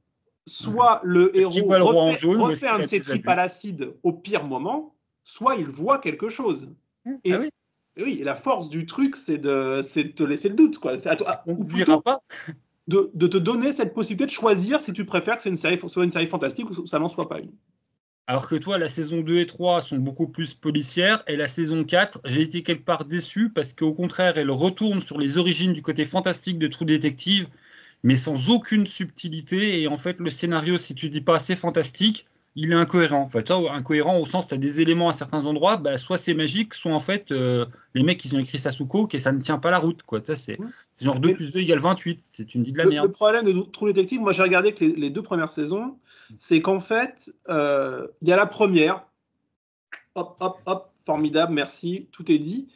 soit mhm. le héros refait, un de ses tripes à l'acide au pire moment, soit il voit quelque chose. Mhm. Ah et, oui. la force du truc, c'est de, te laisser le doute. Quoi. À toi, on ou plutôt, pas. De, te donner cette possibilité de choisir si tu préfères que c'est une série, soit une série fantastique ou que ça n'en soit pas une. Alors que toi, la saison 2 et 3 sont beaucoup plus policières, et la saison 4, j'ai été quelque part déçu parce qu'au contraire, elle retourne sur les origines du côté fantastique de True détective mais sans aucune subtilité. Et en fait, le scénario, si tu dis pas c'est fantastique, il est incohérent. En fait, hein, incohérent au sens, tu as des éléments à certains endroits, bah, soit c'est magique, soit en fait, euh, les mecs, ils ont écrit Sasuko et ça ne tient pas la route. quoi. Ça, c'est, c'est genre 2 plus 2 égale 28. c'est une dis de la merde. Le, problème de Trou Détective, moi, j'ai regardé les, deux premières saisons, c'est qu'en fait, euh, il y a la première. Hop, hop, hop, formidable, merci, tout est dit.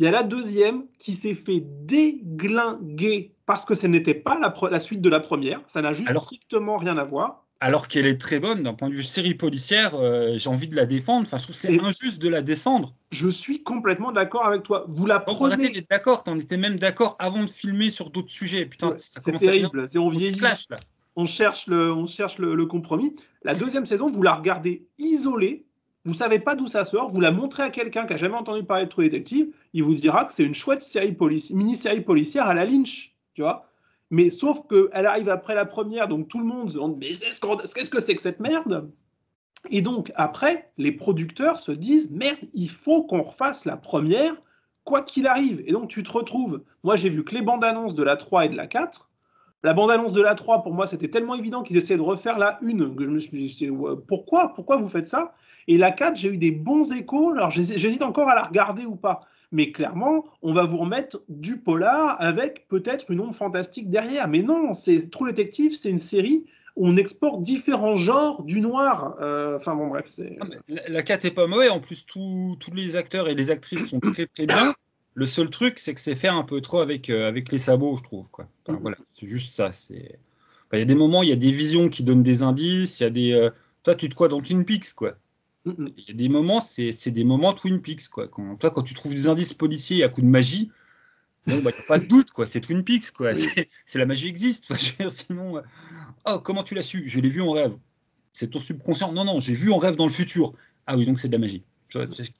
Il y a la deuxième qui s'est fait déglinguer parce que ce n'était pas la, suite de la première. Ça n'a juste strictement rien à voir. Alors qu'elle est très bonne d'un point de vue série policière, euh, j'ai envie de la défendre. Enfin, je trouve c'est injuste de la descendre. Je suis complètement d'accord avec toi. Vous la prenez. d'accord, On était même d'accord avant de filmer sur d'autres sujets. Putain, c'est terrible. on On cherche le compromis. La deuxième saison, vous la regardez isolée vous savez pas d'où ça sort, vous la montrez à quelqu'un qui a jamais entendu parler de True Detective, il vous dira que c'est une chouette série mini-série policière à la Lynch, tu vois. Mais sauf qu'elle arrive après la première, donc tout le monde se demande Mais qu'est-ce que c'est que cette merde Et donc, après, les producteurs se disent Merde, il faut qu'on refasse la première, quoi qu'il arrive. Et donc, tu te retrouves. Moi, j'ai vu que les bandes annonces de la 3 et de la 4. La bande-annonce de la 3, pour moi, c'était tellement évident qu'ils essayaient de refaire la 1 que je me suis dit Pourquoi Pourquoi vous faites ça et la 4, j'ai eu des bons échos. Alors, j'hésite encore à la regarder ou pas. Mais clairement, on va vous remettre du polar avec peut-être une ombre fantastique derrière. Mais non, c'est trop détective, c'est une série où on exporte différents genres du noir. Euh, enfin bon, bref, ah, La, 4 est pas mauvaise. En plus, tous les acteurs et les actrices sont très très bien. Le seul truc, c'est que c'est fait un peu trop avec, euh, avec les sabots, je trouve. Quoi. Mhm. voilà, c'est juste ça. C'est. Il y a des moments, il y a des visions qui donnent des indices. Il y a des. Euh, toi, tu te quoi dans une Peaks, quoi. Mm, mm. Il y a des moments, c'est des moments Twin Peaks. Quoi. Quand, toi, quand tu trouves des indices policiers à coup de magie, il n'y bah, a pas de doute, quoi. c'est Twin Peaks. quoi. C'est la magie existe. sinon, euh, oh, comment tu l'as su Je l'ai vu en rêve. C'est ton subconscient. Non, non, j'ai vu en rêve dans le futur. Ah oui, donc c'est de la magie.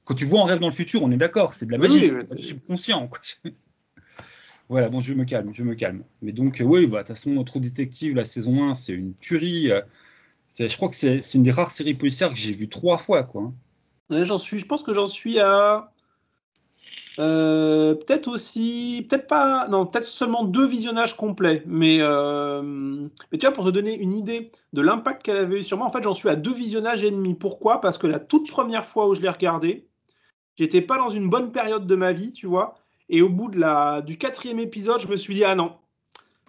Quand tu vois en rêve dans le futur, on est d'accord, c'est de la magie, C'est c'est subconscient. voilà, bon, je me calme, je me calme. Mais donc, euh, oui, bah, de toute façon, Détective, la saison 1, c'est une tuerie. Euh, je crois que c'est une des rares séries policières que j'ai vues trois fois. Quoi. j'en suis, je pense que j'en suis à. Euh, peut-être aussi, peut-être pas, non, peut-être seulement deux visionnages complets. Euh, mais, tu vois, pour te donner une idée de l'impact qu'elle avait eu sur moi, en fait, j'en suis à deux visionnages et demi. Pourquoi Parce que la toute première fois où je l'ai regardé j'étais pas dans une bonne période de ma vie, tu vois. Et au bout de la, du quatrième épisode, je me suis dit, ah non,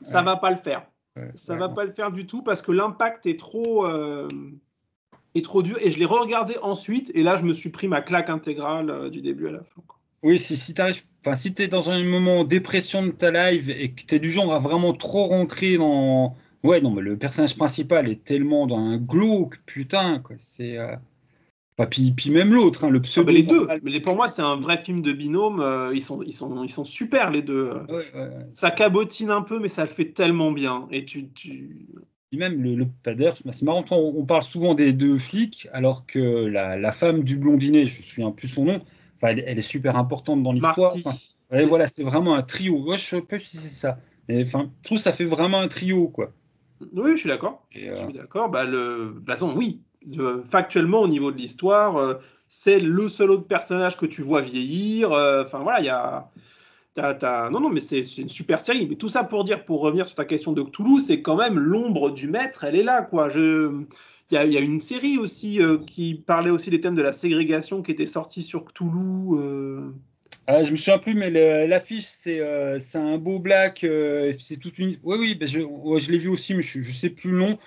ça va pas le faire ça ne va pas le faire du tout parce que l'impact est trop euh, est trop dur et je l'ai regardé ensuite et là je me suis pris ma claque intégrale euh, du début à la fin. Oui, si, si tu enfin si es dans un moment dépression de ta live et que tu es du genre à vraiment trop rentrer dans ouais non mais le personnage principal est tellement dans un glauque putain quoi, c'est euh, puis, même l'autre, hein, le pseudo. Ah, les deux. Mais pour moi, c'est un vrai film de binôme. Euh, ils, sont, ils, sont, ils sont super, les deux. Ça cabotine un peu, mais ça le fait tellement bien. Et tu. tu... même le, le c'est marrant, on, parle souvent des deux flics, alors que la, femme du blondinet, je ne me souviens plus son nom, elle, elle, est super importante dans l'histoire. Enfin, voilà, c'est vraiment un trio. je ne sais pas si c'est ça. Mais, enfin, tout ça fait vraiment un trio, quoi. Oui, je suis d'accord. Je suis euh, d'accord. Bah, le... oui, euh, factuellement, au niveau de l'histoire, euh, c'est le seul autre personnage que tu vois vieillir. Euh, enfin, voilà, il y a. Non, non, mais c'est une super série. Mais tout ça pour dire, pour revenir sur ta question de Cthulhu, c'est quand même l'ombre du maître, elle est là, quoi. Il y, a une série aussi qui parlait aussi des thèmes de la ségrégation qui était sortie sur Cthulhu. Ah, je me souviens plus, mais l'affiche, c'est un beau black. c'est toute une. Oui, oui, ben, je, l'ai vu aussi, mais je, ne sais plus le nom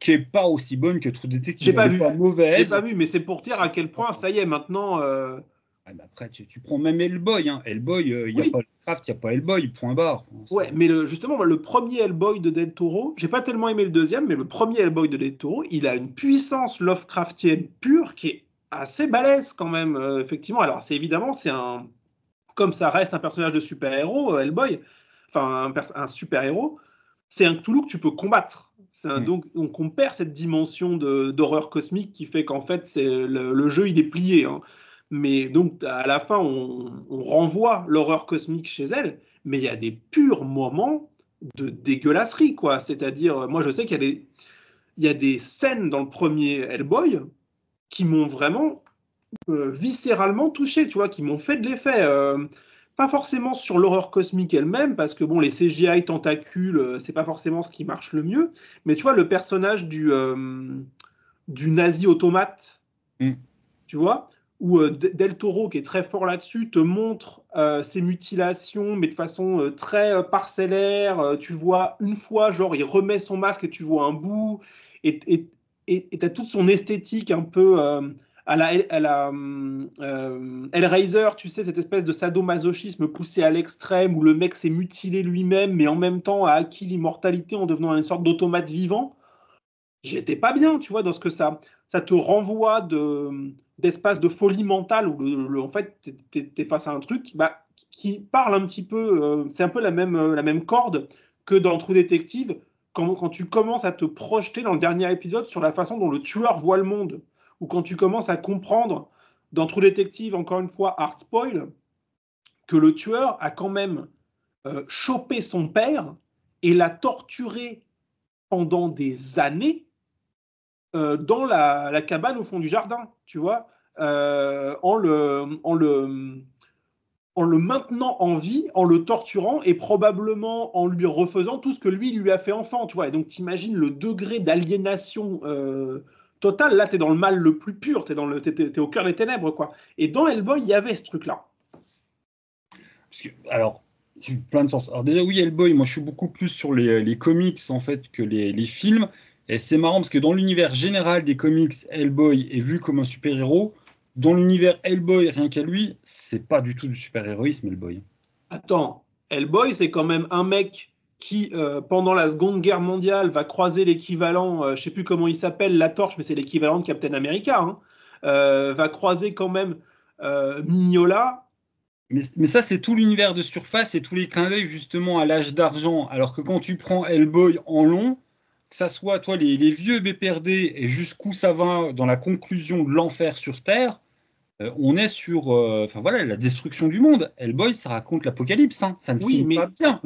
qui est pas aussi bonne que True Detective. J'ai pas Pas mauvaise. pas vu, mais c'est pour dire à quel point ça y est maintenant. Euh, ah, après, tu, prends même Hellboy. Hein. Hellboy, il euh, n'y a pas Lovecraft, il n'y a pas Hellboy, point barre. Ouais, mais le, justement, le premier Hellboy de Del Toro, j'ai pas tellement aimé le deuxième, mais le premier Hellboy de Del Toro, il a une puissance Lovecraftienne pure qui est assez balèze quand même, euh, effectivement. Alors, c'est évidemment, c'est un. Comme ça reste un personnage de super-héros, Hellboy, enfin, un, un super-héros, c'est un Cthulhu que tu peux combattre Mm. donc, on perd cette dimension d'horreur cosmique qui fait qu'en fait c'est le, jeu il est plié. Hein. Mais donc à la fin on, renvoie l'horreur cosmique chez elle, mais il y a des purs moments de dégueulasserie quoi. C'est-à-dire moi je sais qu'il y a des il y a des scènes dans le premier Hellboy qui m'ont vraiment euh, viscéralement touché, tu vois, qui m'ont fait de l'effet. Euh, pas forcément sur l'horreur cosmique elle-même, parce que bon, les CGI tentacules, euh, c'est pas forcément ce qui marche le mieux, mais tu vois, le personnage du, euh, du nazi automate, mm. tu vois, où euh, Del Toro, qui est très fort là-dessus, te montre ses mutilations, mais de façon très parcellaire. tu vois, une fois, genre, il remet son masque et tu vois un bout, et tu as toute son esthétique un peu à la, à euh, tu sais, cette espèce de sadomasochisme poussé à l'extrême où le mec s'est mutilé lui-même, mais en même temps a acquis l'immortalité en devenant une sorte d'automate vivant. J'étais pas bien, tu vois, dans ce que ça, ça te renvoie de d'espace de folie mentale où le, en fait tu es, face à un truc bah, qui parle un petit peu, euh, c'est un peu la même, euh, corde que dans Trou Detective quand, quand tu commences à te projeter dans le dernier épisode sur la façon dont le tueur voit le monde ou quand tu commences à comprendre dans True Detective, encore une fois, Art Spoil, que le tueur a quand même euh, chopé son père et l'a torturé pendant des années euh, dans la, cabane au fond du jardin, tu vois, euh, en, le, le, le maintenant en vie, en le torturant et probablement en lui refaisant tout ce que lui lui a fait enfant, tu vois. Et donc, t'imagines le degré d'aliénation total. Là, tu es dans le mal le plus pur, tu es, au cœur des ténèbres. quoi. Et dans Hellboy, il y avait ce truc-là. Parce alors, c'est plein de sens. Alors déjà, oui, Hellboy, moi je suis beaucoup plus sur les, comics en fait que les, les films. Et c'est marrant parce que dans l'univers général des comics, Hellboy est vu comme un super-héros. Dans l'univers Hellboy, rien qu'à lui, c'est pas du tout du super-héroïsme, Hellboy. Attends, Hellboy, c'est quand même un mec qui, euh, pendant la Seconde Guerre mondiale, va croiser l'équivalent, euh, je ne sais plus comment il s'appelle, la torche, mais c'est l'équivalent de Captain America, hein, euh, va croiser quand même Mignola. Mais, ça, c'est tout l'univers de surface et tous les clins d'œil justement à l'âge d'argent. Alors que quand tu prends Hellboy en long, que ça soit toi les, les vieux BPRD et jusqu'où ça va dans la conclusion de l'enfer sur Terre, euh, on est sur euh, enfin voilà la destruction du monde. Hellboy, ça raconte l'apocalypse, hein. ça ne oui, mais, pas bien.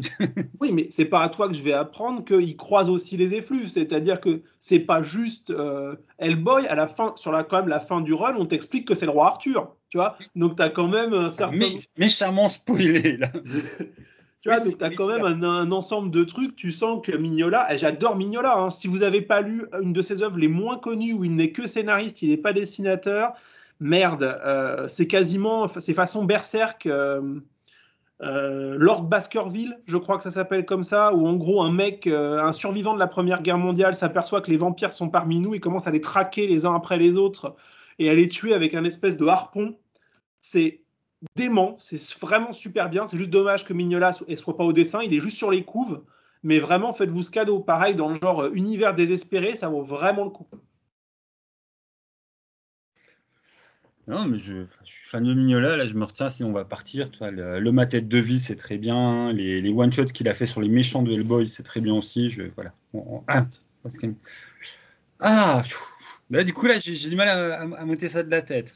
oui, mais c'est pas à toi que je vais apprendre qu'il croise aussi les effluves, c'est-à-dire que c'est pas juste euh, Hellboy. À la fin, sur la quand la fin du run, on t'explique que c'est le roi Arthur, tu vois. Donc tu quand même un certain mais, méchamment spoilé là. tu vois, tu as quand même un, ensemble de trucs. Tu sens que Mignola, eh, j'adore Mignola. Hein. Si vous n'avez pas lu une de ses œuvres les moins connues où il n'est que scénariste, il n'est pas dessinateur, merde, euh, c'est quasiment, c'est façon berserk. Euh, euh, Lord Baskerville, je crois que ça s'appelle comme ça, où en gros un mec, un survivant de la Première Guerre mondiale, s'aperçoit que les vampires sont parmi nous et commence à les traquer les uns après les autres et à les tuer avec un espèce de harpon. C'est dément, c'est vraiment super bien. C'est juste dommage que Mignola ne soit pas au dessin, il est juste sur les couves. Mais vraiment, faites-vous ce cadeau. Pareil, dans le genre univers désespéré, ça vaut vraiment le coup. Non, mais je, suis fan de Mignola. Là, je me retiens, si on va partir. le, ma tête de vie, c'est très bien. Les, one-shots qu'il a fait sur les méchants de Hellboy, c'est très bien aussi. Je, voilà. ah, là, ah, bah, du coup, là, j'ai du mal à, monter ça de la tête.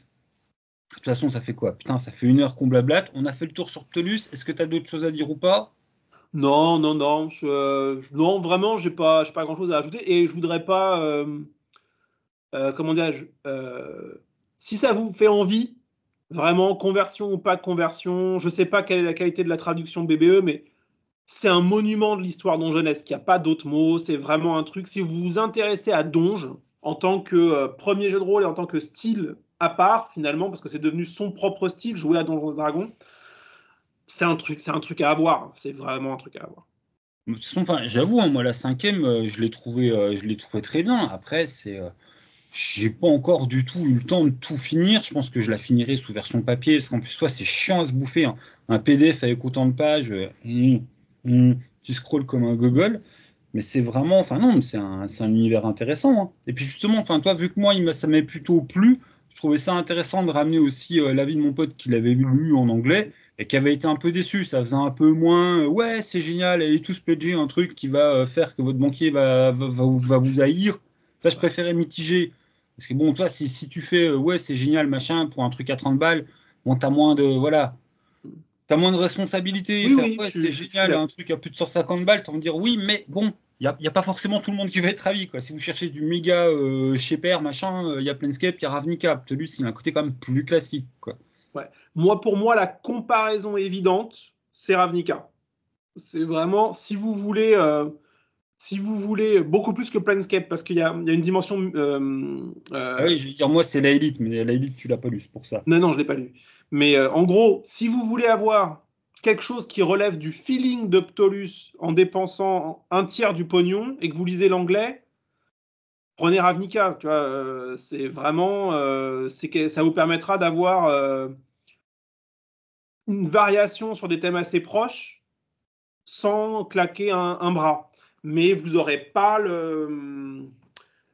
De toute façon, ça fait quoi Putain, ça fait une heure qu'on blablate. On a fait le tour sur Ptolus. Est-ce que tu as d'autres choses à dire ou pas Non, non, non. Euh, non, vraiment, je n'ai pas, pas grand-chose à ajouter. Et je voudrais pas. Euh, euh, comment dire si ça vous fait envie, vraiment, conversion ou pas conversion, je ne sais pas quelle est la qualité de la traduction BBE, e, mais c'est un monument de l'histoire jeunesse. Il n'y a pas d'autres mots C'est vraiment un truc. Si vous vous intéressez à Donge en tant que euh, premier jeu de rôle et en tant que style à part, finalement, parce que c'est devenu son propre style, jouer à Donjons Dragons, c'est un truc, c'est un truc à avoir. C'est vraiment un truc à avoir. j'avoue, hein, moi, la cinquième, euh, euh, je l'ai trouvé, très bien. Après, c'est j'ai pas encore du tout eu le temps de tout finir. Je pense que je la finirai sous version papier, parce qu'en plus, toi c'est chiant à se bouffer. Hein. Un PDF avec autant de pages, euh, mm, mm, tu scrolles comme un Google. Mais c'est vraiment, enfin non, c'est un, univers intéressant. Hein. Et puis justement, enfin toi, vu que moi, ça m'est plutôt plu, je trouvais ça intéressant de ramener aussi euh, l'avis de mon pote qui l'avait lu en anglais et qui avait été un peu déçu. Ça faisait un peu moins, euh, ouais, c'est génial, allez tous PG un truc qui va faire que votre banquier va, vous haïr. Ça, je préférais mitiger parce que bon, toi, si, tu fais euh, ouais, c'est génial, machin, pour un truc à 30 balles, bon, t'as moins de. Voilà. T'as moins de responsabilité. ouais, c'est génial, un truc à plus de 150 balles, t'en dire oui, mais bon, il n'y a, pas forcément tout le monde qui va être ravi. Quoi. Si vous cherchez du méga euh, chez machin, il euh, y a Planescape, il y a Ravnica. Aptelus, il a un côté quand même plus classique. Quoi. Ouais. Moi, pour moi, la comparaison évidente, c'est Ravnica. C'est vraiment, si vous voulez, si vous voulez, beaucoup plus que Planescape, parce qu'il y, a une dimension. Euh, euh, ah oui, je veux dire, moi, c'est la élite, mais la élite, tu l'as pas lu, c'est pour ça. Non, non, je l'ai pas lu. Mais euh, en gros, si vous voulez avoir quelque chose qui relève du feeling de Ptolus en dépensant un tiers du pognon et que vous lisez l'anglais, prenez Ravnica. Tu vois, c'est vraiment. ça vous permettra d'avoir une variation sur des thèmes assez proches sans claquer un bras mais vous n'aurez pas le.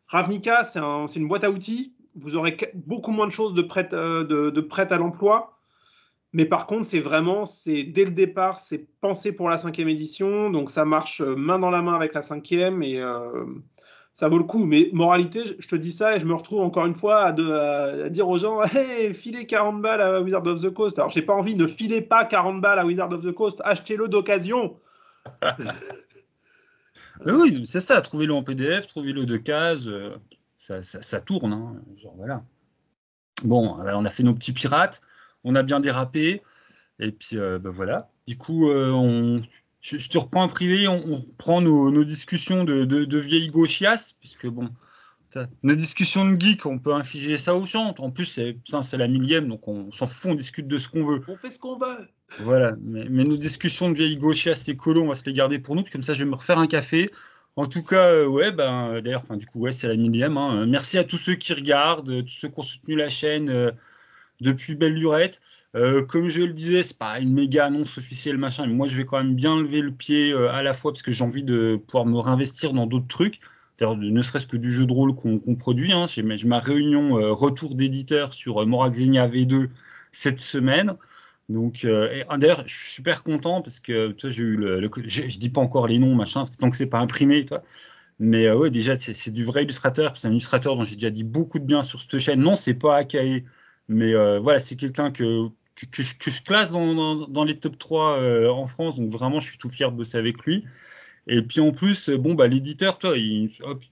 Ravnica, c'est une boîte à outils. Vous aurez beaucoup moins de choses de prêtes euh, prête à l'emploi. Mais par contre, c'est vraiment, c'est dès le départ, c'est pensé pour la cinquième édition, donc ça marche euh, main dans la main avec la cinquième et euh, ça vaut le coup. Mais moralité, je te dis ça et je me retrouve encore une fois à, dire aux gens, hey, filez 40 balles à Wizard of the Coast. Alors j'ai pas envie, ne filez pas 40 balles à Wizard of the Coast, achetez-le d'occasion. oui, c'est ça, trouvez-le en PDF, trouvez-le de case, euh, ça, ça, tourne. Hein. genre, voilà. Bon, on a fait nos petits pirates, on a bien dérapé, et puis euh, ben voilà. Du coup, euh, on, je, te reprends en privé, on, reprend nos, discussions de, de vieilles gauchias, puisque bon, nos discussions de geek, on peut infliger ça aux gens. En plus, c'est la millième, donc on s'en fout, on discute de ce qu'on veut. On fait ce qu'on veut. Voilà, mais, nos discussions de vieilles gaucher assez colo on va se les garder pour nous, comme ça je vais me refaire un café. En tout cas, euh, ouais, ben, euh, d'ailleurs, du coup, ouais, c'est la millième. Hein. Euh, merci à tous ceux qui regardent, tous ceux qui ont soutenu la chaîne depuis belle lurette. comme je le disais, c'est pas une méga annonce officielle, machin, mais moi, je vais quand même bien lever le pied à la fois parce que j'ai envie de pouvoir me réinvestir dans d'autres trucs ne serait-ce que du jeu de rôle qu'on produit. Hein, j'ai ma réunion euh, retour d'éditeur sur euh, Moraxenia V2 cette semaine. Donc, euh, ah, d'ailleurs, je suis super content parce que j'ai eu le, je, ne dis pas encore les noms, machin, que tant que c'est pas imprimé, toi. Mais ouais, déjà, c'est du vrai illustrateur. C'est un illustrateur dont j'ai déjà dit beaucoup de bien sur cette chaîne. Non, c'est pas Akae, mais voilà, c'est quelqu'un que, que, je, classe dans, dans, dans les top 3 en France. Donc, vraiment, je suis tout fier de bosser avec lui. Et puis en plus, euh, bon, bah, l'éditeur, toi, il, hop,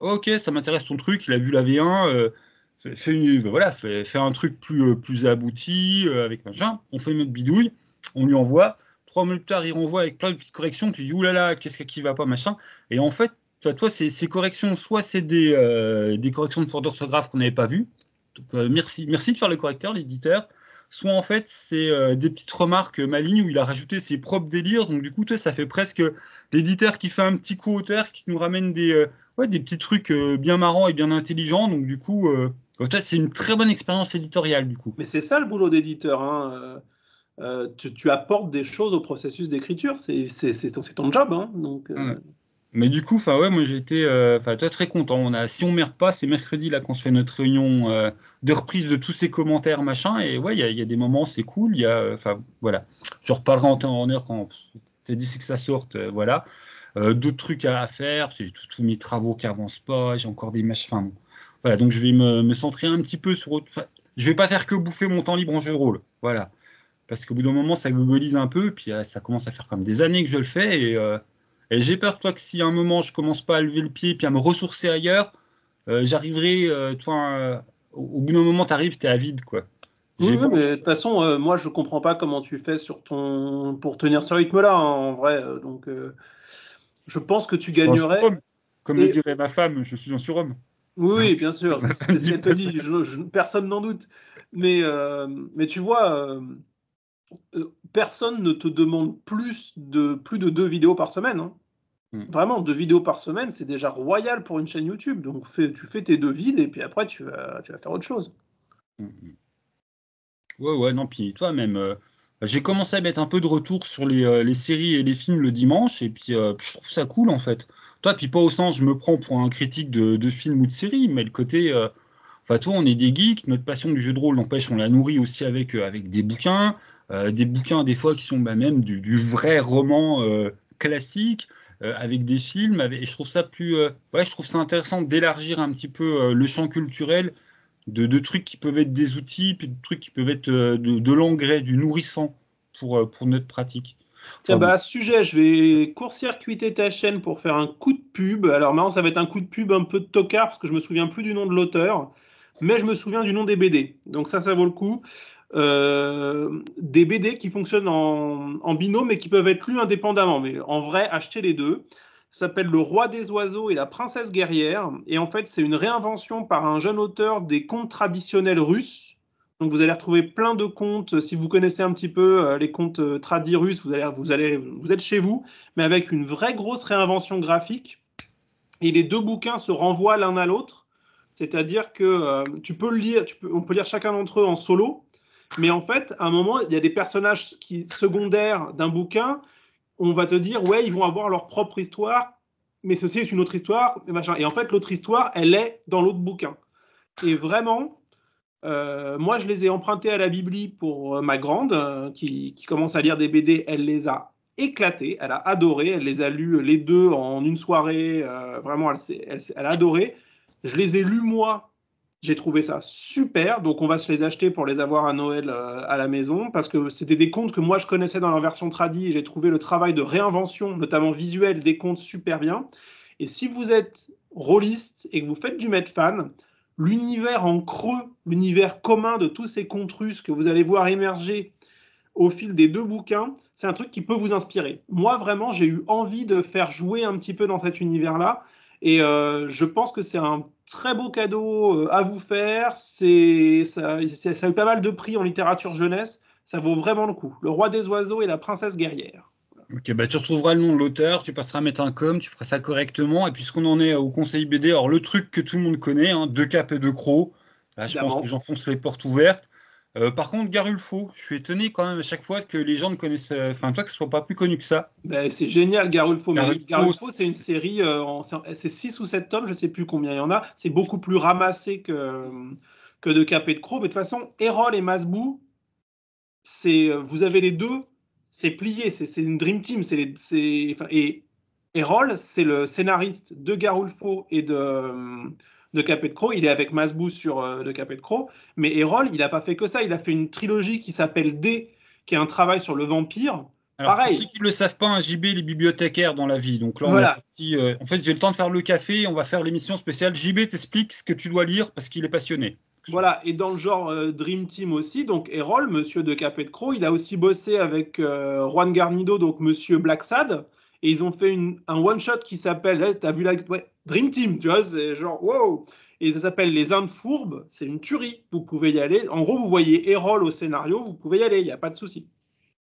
ok, ça m'intéresse ton truc, il a vu la V1, euh, voilà, faire un truc plus, euh, plus abouti, avec machin, on fait notre bidouille, on lui envoie, trois mois plus tard, il renvoie avec plein de petites corrections, tu dis, oulala, qu'est-ce qui va pas, machin. Et en fait, toi, toi ces, corrections, soit c'est des, corrections de fort d'orthographe qu'on n'avait pas vues, merci, merci de faire le correcteur, l'éditeur, soit en fait c'est euh, des petites remarques malignes où il a rajouté ses propres délires. Donc du coup, ça fait presque l'éditeur qui fait un petit coup auteur, qui nous ramène des, euh, des petits trucs euh, bien marrants et bien intelligents. Donc du coup, bah, c'est une très bonne expérience éditoriale du coup. Mais c'est ça le boulot d'éditeur. Hein. Tu, apportes des choses au processus d'écriture. C'est ton, job. Hein. Donc, mais du coup, enfin ouais, moi j'étais euh, enfin très content. On a, si on merde pas, c'est mercredi là qu'on se fait notre réunion euh, de reprise de tous ces commentaires machin. Et ouais, il y, a des moments c'est cool. Il y a, euh, enfin voilà, je reparlerai en temps en heure quand c'est dit que ça sorte, voilà. D'autres trucs à, faire, tous mes travaux qui avancent pas, j'ai encore des machins. voilà, donc je vais me, centrer un petit peu sur. Autre, je vais pas faire que bouffer mon temps libre en jeu de rôle, voilà. Parce qu'au bout d'un moment, ça globalise un peu, puis ça commence à faire comme des années que je le fais et et j'ai peur, toi, que si à un moment je commence pas à lever le pied puis à me ressourcer ailleurs, euh, j'arriverai, euh, toi, euh, au bout d'un moment, tu arrives, tu es vide quoi. Oui, mais de toute façon, moi, je comprends pas comment tu fais sur ton... pour tenir ce rythme-là, hein, en vrai. Donc, je pense que tu gagnerais. Comme le dirait ma femme, je suis un surhomme. Oui, bien sûr, c'est ce qu'elle te dit, personne n'en doute. Mais, mais tu vois, personne ne te demande plus de, plus de deux vidéos par semaine. Hein. Mm. Vraiment, deux vidéos par semaine, c'est déjà royal pour une chaîne YouTube. Donc tu fais tes deux vides et puis après, tu vas, faire autre chose. Mm, mm. Ouais, ouais, non, puis toi même, euh, j'ai commencé à mettre un peu de retour sur les, euh, séries et les films le dimanche et euh, puis je trouve ça cool en fait. Toi, puis pas au sens, je me prends pour un critique de, de film ou de série, mais le côté... Enfin, toi, on est des geeks, notre passion du jeu de rôle, n'empêche, on la nourrit aussi avec, avec des bouquins, des bouquins des fois qui sont bah, même du, vrai roman classique. Euh, avec des films. et je trouve ça plus, euh, ouais, je trouve ça intéressant d'élargir un petit peu euh, le champ culturel de, trucs qui peuvent être des outils, puis de trucs qui peuvent être de, l'engrais, du nourrissant pour, pour notre pratique. Tiens, bah, à ce sujet, je vais court-circuiter ta chaîne pour faire un coup de pub. Alors, maintenant, ça va être un coup de pub un peu de tocard, parce que je me souviens plus du nom de l'auteur, mais je me souviens du nom des BD. Donc, ça, ça vaut le coup. Euh, des BD qui fonctionnent en, binôme et qui peuvent être lus indépendamment. Mais en vrai, achetez les deux. S'appelle Le Roi des Oiseaux et la Princesse Guerrière. Et en fait, c'est une réinvention par un jeune auteur des contes traditionnels russes. Donc, vous allez retrouver plein de contes. Si vous connaissez un petit peu euh, les contes euh, tradis russes, vous allez, vous allez, vous êtes chez vous, mais avec une vraie grosse réinvention graphique. Et les deux bouquins se renvoient l'un à l'autre. C'est-à-dire que tu peux le lire, on peut lire chacun d'entre eux en solo, mais en fait, à un moment, il y a des personnages qui, secondaires d'un bouquin, on va te dire, ouais, ils vont avoir leur propre histoire, mais ceci est une autre histoire, et machin. Et en fait, l'autre histoire, elle est dans l'autre bouquin. Et vraiment, euh, moi, je les ai empruntés à la Bibli pour euh, ma grande, euh, qui, commence à lire des BD. Elle les a éclatés, elle a adoré, elle les a lus les deux en une soirée. vraiment, elle, elle a adoré. Je les ai lus moi j'ai trouvé ça super, donc on va se les acheter pour les avoir à Noël euh, à la maison, parce que c'était des contes que moi je connaissais dans leur version tradie, et j'ai trouvé le travail de réinvention, notamment visuel, des contes super bien. Et si vous êtes rôliste et que vous faites du fan, l'univers en creux, l'univers commun de tous ces contes russes que vous allez voir émerger au fil des deux bouquins, c'est un truc qui peut vous inspirer. Moi, vraiment, j'ai eu envie de faire jouer un petit peu dans cet univers-là. Et euh, je pense que c'est un très beau cadeau euh, à vous faire. C'est ça, a eu pas mal de prix en littérature jeunesse. Ça vaut vraiment le coup. Le roi des oiseaux et la princesse guerrière. Ok, bah, tu retrouveras le nom de l'auteur, tu passeras à mettre un com, tu feras ça correctement. Et puisqu'on en est au conseil BD, alors le truc que tout le monde connaît, hein, deux capes et deux crocs, là, bah, je pense que j'enfonce les portes ouvertes. Euh, par contre, Garulfo, je suis étonné quand même à chaque fois que les gens ne connaissent, euh, enfin toi, que ce soit pas plus connu que ça. Ben, c'est génial, Garulfo. Garulfo, c'est une série, euh, c'est 6 ou 7 tomes, je sais plus combien il y en a. C'est beaucoup plus ramassé que, que de Cap et de Croc. Mais de toute façon, Erol et Masbou, c'est vous avez les deux, c'est plié, c'est une dream team. C'est les... et Erol, c'est le scénariste de Garulfo et de de Capet de Il est avec Masbou sur euh, de Capet crow Mais Erol, il n'a pas fait que ça. Il a fait une trilogie qui s'appelle D, qui est un travail sur le vampire. Pareil. Pour ceux qui ne le savent pas, un JB, les bibliothécaires dans la vie. Donc là, voilà. Euh, en fait, j'ai le temps de faire le café. On va faire l'émission spéciale. JB t'explique ce que tu dois lire parce qu'il est passionné. Voilà, et dans le genre euh, Dream Team aussi, donc Erol, monsieur de Capet de il a aussi bossé avec Juan Garnido, donc monsieur Black Sad. et ils ont fait un one-shot qui s'appelle, eh, t'as vu la, Dream Team, tu vois, c'est genre wow. Et ça s'appelle Les Indes Fourbes, c'est une tuerie. Vous pouvez y aller. En gros, vous voyez Erol au scénario, vous pouvez y aller, il n'y a pas de souci.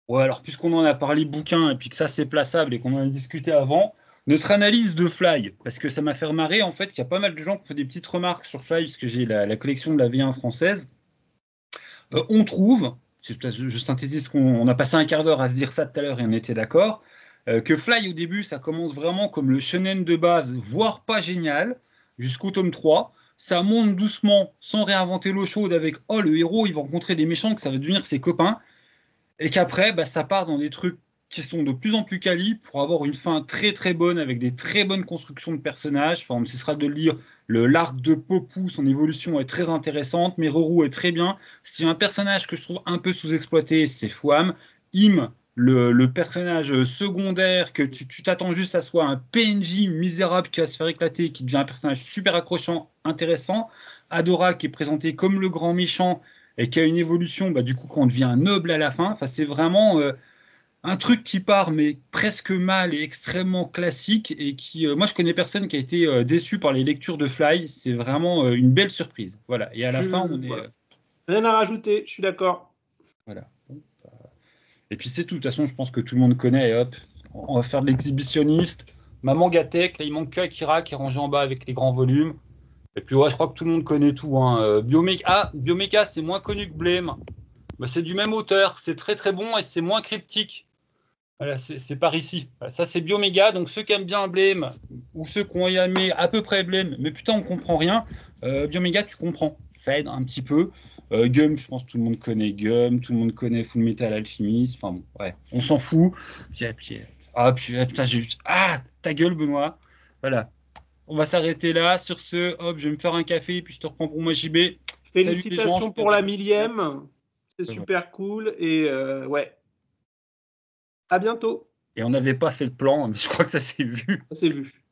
Ouais, alors puisqu'on en a parlé bouquin et puis que ça c'est plaçable et qu'on en a discuté avant, notre analyse de Fly, parce que ça m'a fait remarrer en fait qu'il y a pas mal de gens qui font des petites remarques sur Fly, puisque j'ai la, collection de la V1 française. Euh, on trouve, je, synthétise qu'on on a passé un quart d'heure à se dire ça tout à l'heure et on était d'accord, euh, que Fly, au début, ça commence vraiment comme le shonen de base, voire pas génial, jusqu'au tome 3. Ça monte doucement, sans réinventer l'eau chaude, avec « Oh, le héros, il va rencontrer des méchants, que ça va devenir ses copains. » Et qu'après, bah, ça part dans des trucs qui sont de plus en plus quali pour avoir une fin très très bonne avec des très bonnes constructions de personnages. Enfin, on sera de lire. Le l'arc de Popou, son évolution est très intéressante. Meroru est très bien. Si un personnage que je trouve un peu sous-exploité, c'est Fouam. Im, le, personnage euh, secondaire que tu t'attends juste à ce soit un PNJ misérable qui va se faire éclater, qui devient un personnage super accrochant, intéressant. Adora qui est présenté comme le grand méchant et qui a une évolution, bah, du coup, quand devient un noble à la fin. Enfin, c'est vraiment euh, un truc qui part, mais presque mal et extrêmement classique. Et qui, euh, moi, je connais personne qui a été déçu par les lectures de Fly. C'est vraiment une belle surprise. Voilà. Et à la fin, on est. Rien à rajouter, je suis d'accord. Voilà. Et puis c'est tout. De toute façon, je pense que tout le monde connaît. Et hop, on va faire de l'exhibitionniste. ma manga il manque que qui est rangé en bas avec les grands volumes. Et puis, ouais, je crois que tout le monde connaît tout. Hein. Euh, ah, Biomeca, c'est moins connu que Blame. Bah, c'est du même auteur. C'est très très bon et c'est moins cryptique. Voilà, c'est par ici. ça, c'est Biomega, Donc, ceux qui aiment bien Blame ou ceux qui ont aimé à peu près Blame, mais putain, on comprend rien. Euh, tu comprends. Ça aide un petit peu. Euh, Gum, je pense que tout le monde connaît Gum, tout le monde connaît Full Metal Alchemist. Enfin ouais, on s'en fout. Ah, puis, ah, putain, j'ai Ah, ta gueule, Benoît. Voilà. On va s'arrêter là. Sur ce, hop, je vais me faire un café, puis je te reprends pour moi, JB. Félicitations pour la millième. C'est super cool. Et euh, ouais. À bientôt. Et on n'avait pas fait le plan, mais je crois que ça s'est vu. Ça s'est vu.